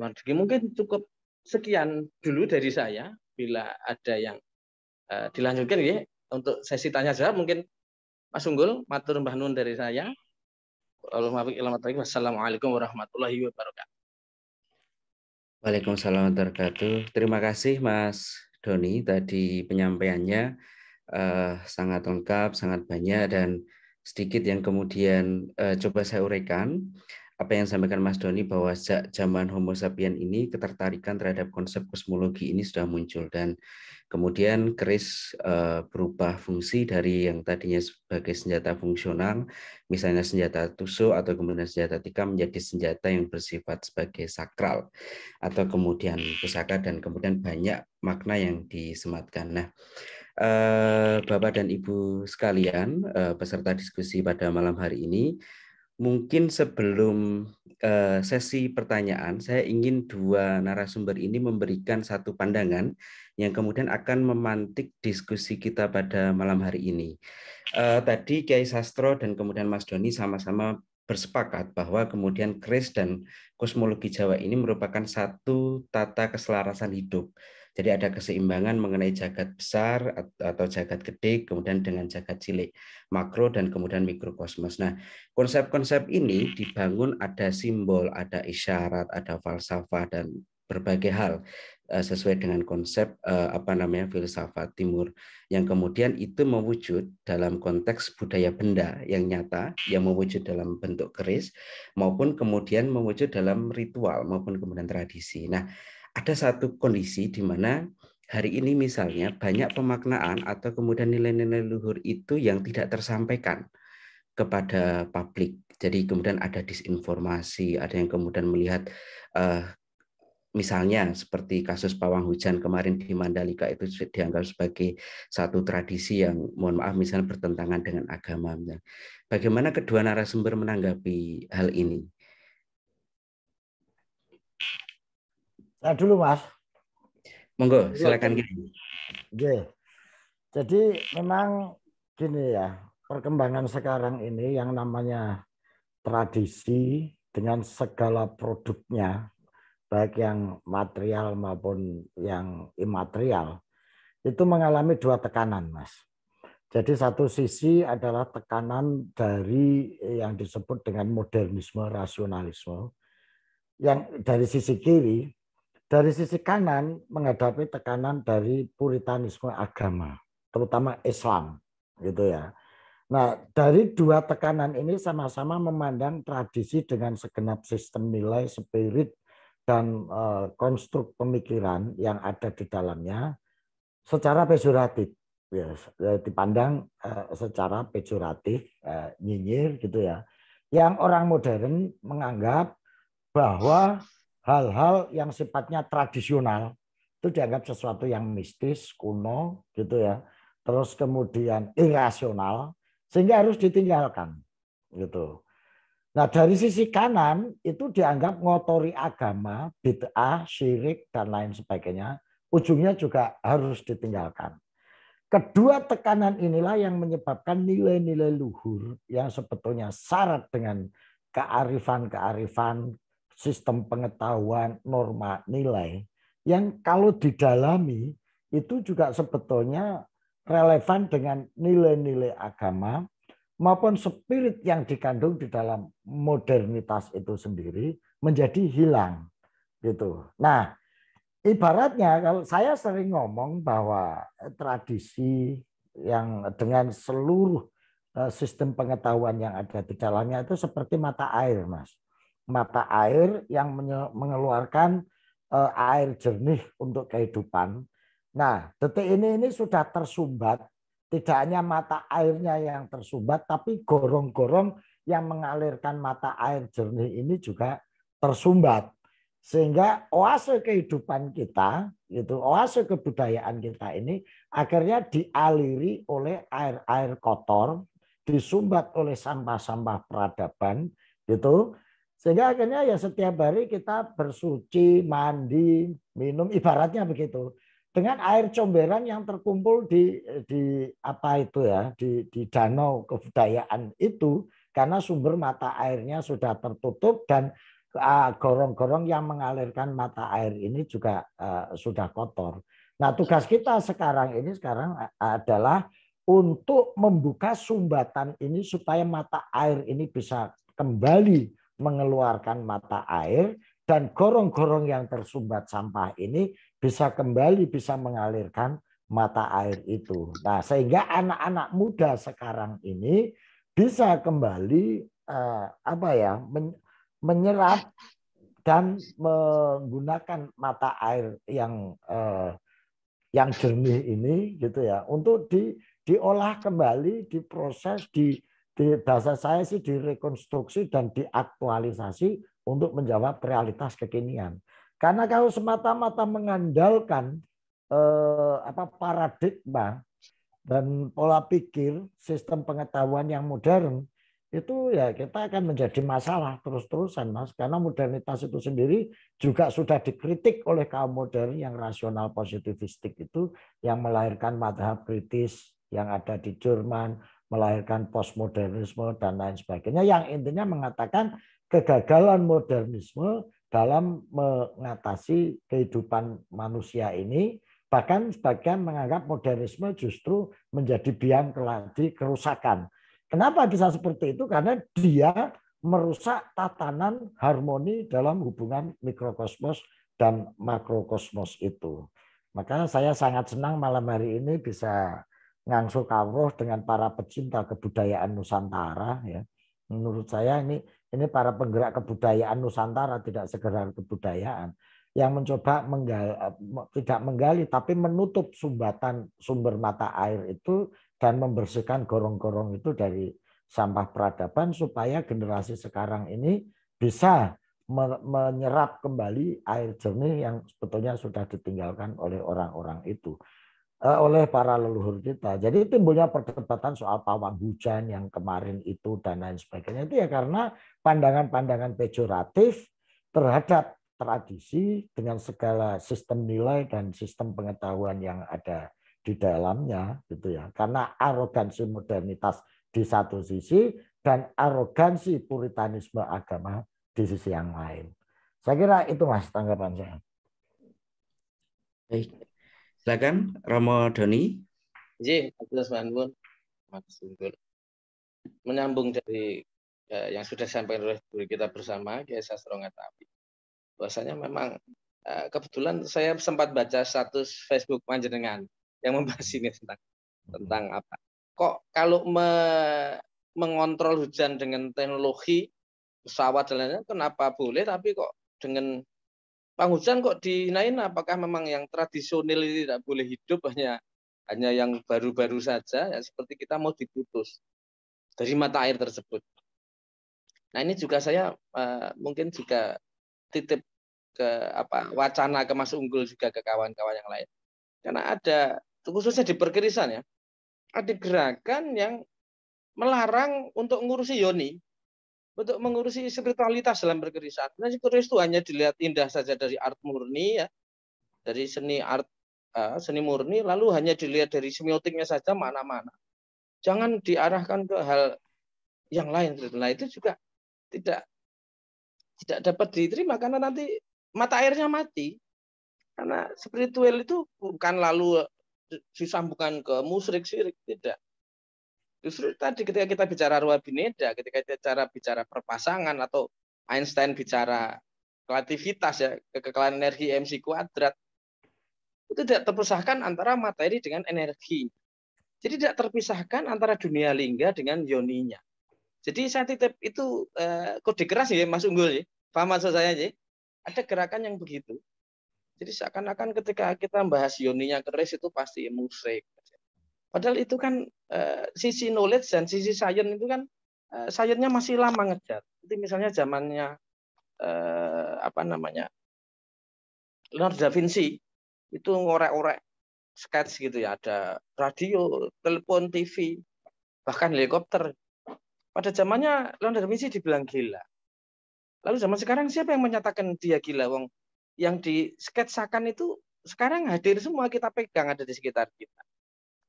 luar negeri mungkin cukup sekian dulu dari saya bila ada yang uh, dilanjutkan ya untuk sesi tanya jawab mungkin Mas Unggul, matur mbah nun dari saya. Wassalamualaikum warahmatullahi wabarakatuh. Waalaikumsalam warahmatullahi wabarakatuh. Terima kasih Mas Doni tadi penyampaiannya uh, sangat lengkap, sangat banyak dan sedikit yang kemudian uh, coba saya uraikan apa yang disampaikan Mas Doni bahwa sejak zaman Homo sapiens ini ketertarikan terhadap konsep kosmologi ini sudah muncul dan kemudian keris eh, berubah fungsi dari yang tadinya sebagai senjata fungsional misalnya senjata tusuk atau kemudian senjata tikam menjadi senjata yang bersifat sebagai sakral atau kemudian pusaka dan kemudian banyak makna yang disematkan. Nah, eh, Bapak dan Ibu sekalian, eh, peserta diskusi pada malam hari ini mungkin sebelum eh, sesi pertanyaan, saya ingin dua narasumber ini memberikan satu pandangan yang kemudian akan memantik diskusi kita pada malam hari ini. Eh, tadi Kiai Sastro dan kemudian Mas Doni sama-sama bersepakat bahwa kemudian kris dan kosmologi Jawa ini merupakan satu tata keselarasan hidup jadi ada keseimbangan mengenai jagat besar atau jagat gede, kemudian dengan jagat cilik, makro dan kemudian mikrokosmos. Nah, konsep-konsep ini dibangun ada simbol, ada isyarat, ada falsafah dan berbagai hal eh, sesuai dengan konsep eh, apa namanya filsafat timur yang kemudian itu mewujud dalam konteks budaya benda yang nyata yang mewujud dalam bentuk keris maupun kemudian mewujud dalam ritual maupun kemudian tradisi. Nah, ada satu kondisi di mana hari ini misalnya banyak pemaknaan atau kemudian nilai-nilai luhur itu yang tidak tersampaikan kepada publik. Jadi kemudian ada disinformasi, ada yang kemudian melihat uh, misalnya seperti kasus pawang hujan kemarin di Mandalika itu dianggap sebagai satu tradisi yang mohon maaf misalnya bertentangan dengan agama. Bagaimana kedua narasumber menanggapi hal ini? Saya dulu, Mas. Monggo, silakan gini. Oke. Jadi memang gini ya, perkembangan sekarang ini yang namanya tradisi dengan segala produknya, baik yang material maupun yang imaterial, itu mengalami dua tekanan, Mas. Jadi satu sisi adalah tekanan dari yang disebut dengan modernisme rasionalisme, yang dari sisi kiri dari sisi kanan menghadapi tekanan dari puritanisme agama, terutama Islam, gitu ya. Nah, dari dua tekanan ini sama-sama memandang tradisi dengan segenap sistem nilai, spirit, dan e, konstruk pemikiran yang ada di dalamnya secara pejoratif. Ya, ya dipandang eh, secara pejoratif, eh, nyinyir gitu ya. Yang orang modern menganggap bahwa hal-hal yang sifatnya tradisional itu dianggap sesuatu yang mistis, kuno gitu ya. Terus kemudian irasional sehingga harus ditinggalkan gitu. Nah, dari sisi kanan itu dianggap ngotori agama, bid'ah, syirik dan lain sebagainya, ujungnya juga harus ditinggalkan. Kedua tekanan inilah yang menyebabkan nilai-nilai luhur yang sebetulnya syarat dengan kearifan-kearifan sistem pengetahuan, norma, nilai yang kalau didalami itu juga sebetulnya relevan dengan nilai-nilai agama maupun spirit yang dikandung di dalam modernitas itu sendiri menjadi hilang gitu. Nah, ibaratnya kalau saya sering ngomong bahwa tradisi yang dengan seluruh eh, sistem pengetahuan yang ada di dalamnya itu seperti mata air, Mas mata air yang mengeluarkan eh, air jernih untuk kehidupan. Nah, detik ini ini sudah tersumbat, tidak hanya mata airnya yang tersumbat, tapi gorong-gorong yang mengalirkan mata air jernih ini juga tersumbat. Sehingga oase kehidupan kita, itu oase kebudayaan kita ini akhirnya dialiri oleh air-air kotor, disumbat oleh sampah-sampah peradaban, gitu sehingga akhirnya ya setiap hari kita bersuci, mandi, minum ibaratnya begitu. Dengan air comberan yang terkumpul di di apa itu ya, di di danau kebudayaan itu karena sumber mata airnya sudah tertutup dan ah, gorong-gorong yang mengalirkan mata air ini juga uh, sudah kotor. Nah, tugas kita sekarang ini sekarang adalah untuk membuka sumbatan ini supaya mata air ini bisa kembali mengeluarkan mata air dan gorong-gorong yang tersumbat sampah ini bisa kembali bisa mengalirkan mata air itu. Nah, sehingga anak-anak muda sekarang ini bisa kembali eh, apa ya men, menyerap dan menggunakan mata air yang eh, yang jernih ini gitu ya untuk di diolah kembali, diproses, di di bahasa saya sih direkonstruksi dan diaktualisasi untuk menjawab realitas kekinian. Karena kalau semata-mata mengandalkan eh, apa paradigma dan pola pikir sistem pengetahuan yang modern itu ya kita akan menjadi masalah terus-terusan mas karena modernitas itu sendiri juga sudah dikritik oleh kaum modern yang rasional positivistik itu yang melahirkan madhab kritis yang ada di Jerman melahirkan postmodernisme dan lain sebagainya yang intinya mengatakan kegagalan modernisme dalam mengatasi kehidupan manusia ini bahkan sebagian menganggap modernisme justru menjadi biang keladi kerusakan. Kenapa bisa seperti itu? Karena dia merusak tatanan harmoni dalam hubungan mikrokosmos dan makrokosmos itu. Maka saya sangat senang malam hari ini bisa Ngangso Kawruh dengan para pecinta kebudayaan Nusantara ya. Menurut saya ini ini para penggerak kebudayaan Nusantara tidak segera kebudayaan yang mencoba menggali, eh, tidak menggali tapi menutup sumbatan sumber mata air itu dan membersihkan gorong-gorong itu dari sampah peradaban supaya generasi sekarang ini bisa menyerap kembali air jernih yang sebetulnya sudah ditinggalkan oleh orang-orang itu. Eh, oleh para leluhur kita. Jadi timbulnya perdebatan soal pawang hujan yang kemarin itu dan lain sebagainya itu ya karena pandangan-pandangan pejoratif terhadap tradisi dengan segala sistem nilai dan sistem pengetahuan yang ada di dalamnya gitu ya. Karena arogansi modernitas di satu sisi dan arogansi puritanisme agama di sisi yang lain. Saya kira itu Mas tanggapan saya. Baik, Silakan Romo Doni. Ji, Menyambung dari eh, yang sudah sampai oleh guru kita bersama, Kiai Sastro Ngatapi. bahasanya memang eh, kebetulan saya sempat baca status Facebook Panjenengan yang membahas ini tentang tentang apa. Kok kalau me, mengontrol hujan dengan teknologi pesawat dan lain-lain kenapa boleh tapi kok dengan Panghujan kok dinain apakah memang yang tradisional ini tidak boleh hidup hanya hanya yang baru-baru saja ya seperti kita mau diputus dari mata air tersebut. Nah ini juga saya uh, mungkin juga titip ke apa wacana ke Mas Unggul juga ke kawan-kawan yang lain. Karena ada khususnya di perkerisan ya, ada gerakan yang melarang untuk ngurusi yoni untuk mengurusi spiritualitas dalam bergeris Nah, kuris itu hanya dilihat indah saja dari art murni ya, dari seni art eh, seni murni, lalu hanya dilihat dari semiotiknya saja mana-mana. Jangan diarahkan ke hal yang lain. Nah itu juga tidak tidak dapat diterima karena nanti mata airnya mati. Karena spiritual itu bukan lalu disambungkan ke musrik sirik tidak. Justru tadi ketika kita bicara ruah bineda, ketika kita bicara bicara perpasangan atau Einstein bicara relativitas ya kekekalan energi mc kuadrat itu tidak terpisahkan antara materi dengan energi. Jadi tidak terpisahkan antara dunia lingga dengan yoninya. Jadi saya titip itu eh, kode keras ya Mas Unggul ya. Paham maksud saya ya? Ada gerakan yang begitu. Jadi seakan-akan ketika kita membahas yoninya keris itu pasti musik. Padahal itu kan eh, sisi knowledge dan sisi science itu kan eh, sainsnya masih lama ngejar. Itu misalnya zamannya eh, apa namanya Leonardo da Vinci itu ngorek-ngorek sketch gitu ya ada radio, telepon, TV, bahkan helikopter. Pada zamannya Leonardo da Vinci dibilang gila. Lalu zaman sekarang siapa yang menyatakan dia gila? Wong yang di sketsakan itu sekarang hadir semua kita pegang ada di sekitar kita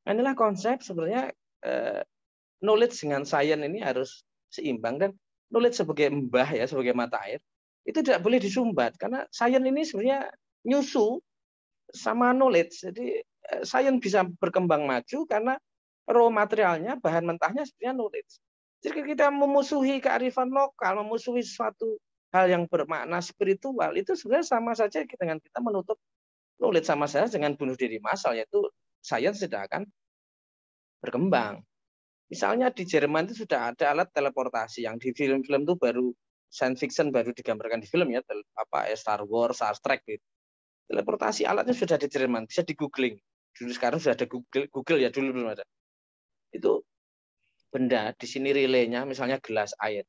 inilah konsep sebenarnya eh, knowledge dengan sains ini harus seimbang dan knowledge sebagai mbah ya sebagai mata air itu tidak boleh disumbat karena sains ini sebenarnya nyusu sama knowledge jadi eh, sains bisa berkembang maju karena raw materialnya bahan mentahnya sebenarnya knowledge jadi kita memusuhi kearifan lokal, memusuhi suatu hal yang bermakna spiritual, itu sebenarnya sama saja dengan kita menutup knowledge sama saja dengan bunuh diri massal, yaitu sains sudah akan berkembang. Misalnya di Jerman itu sudah ada alat teleportasi yang di film-film itu baru science fiction baru digambarkan di film ya apa ya, Star Wars, Star Trek gitu. Teleportasi alatnya sudah di Jerman, bisa di googling. Dulu sekarang sudah ada Google, Google ya dulu belum ada. Itu benda di sini relaynya misalnya gelas air.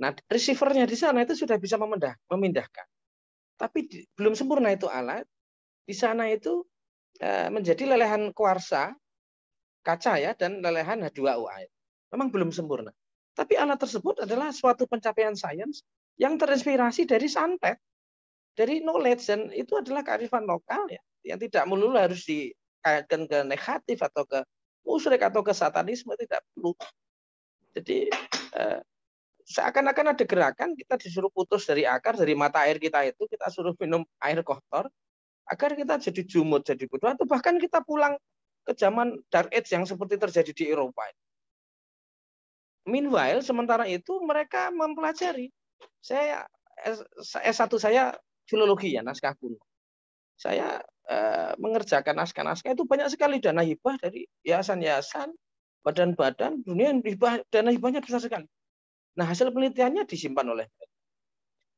Nah, receivernya di sana itu sudah bisa memindahkan. Tapi belum sempurna itu alat. Di sana itu Eh, menjadi lelehan kuarsa kaca ya dan lelehan H2O air. Memang belum sempurna. Tapi alat tersebut adalah suatu pencapaian sains yang terinspirasi dari santet, dari knowledge dan itu adalah kearifan lokal ya yang tidak melulu harus dikaitkan ke negatif atau ke musyrik atau ke satanisme tidak perlu. Jadi eh, seakan-akan ada gerakan kita disuruh putus dari akar dari mata air kita itu kita suruh minum air kotor agar kita jadi jumut, jadi bodoh, atau bahkan kita pulang ke zaman Dark Age yang seperti terjadi di Eropa. Meanwhile, sementara itu mereka mempelajari. Saya S1 saya filologi ya, naskah kuno. Saya eh, mengerjakan naskah-naskah itu banyak sekali dana hibah dari yayasan-yayasan, badan-badan, dunia hibah, dana hibahnya besar sekali. Nah, hasil penelitiannya disimpan oleh mereka.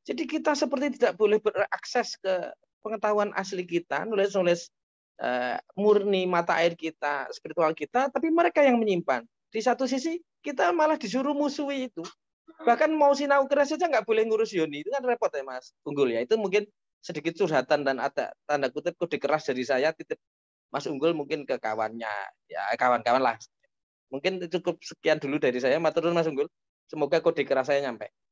Jadi kita seperti tidak boleh berakses ke pengetahuan asli kita, nulis-nulis uh, murni mata air kita, spiritual kita, tapi mereka yang menyimpan. Di satu sisi kita malah disuruh musuhi itu. Bahkan mau sinau keras saja nggak boleh ngurus Yoni. Itu kan repot ya Mas Unggul ya. Itu mungkin sedikit curhatan dan ada tanda kutip kode keras dari saya titip Mas Unggul mungkin ke kawannya. Ya kawan-kawan lah. Mungkin cukup sekian dulu dari saya. Maturun Mas Unggul. Semoga kode keras saya nyampe.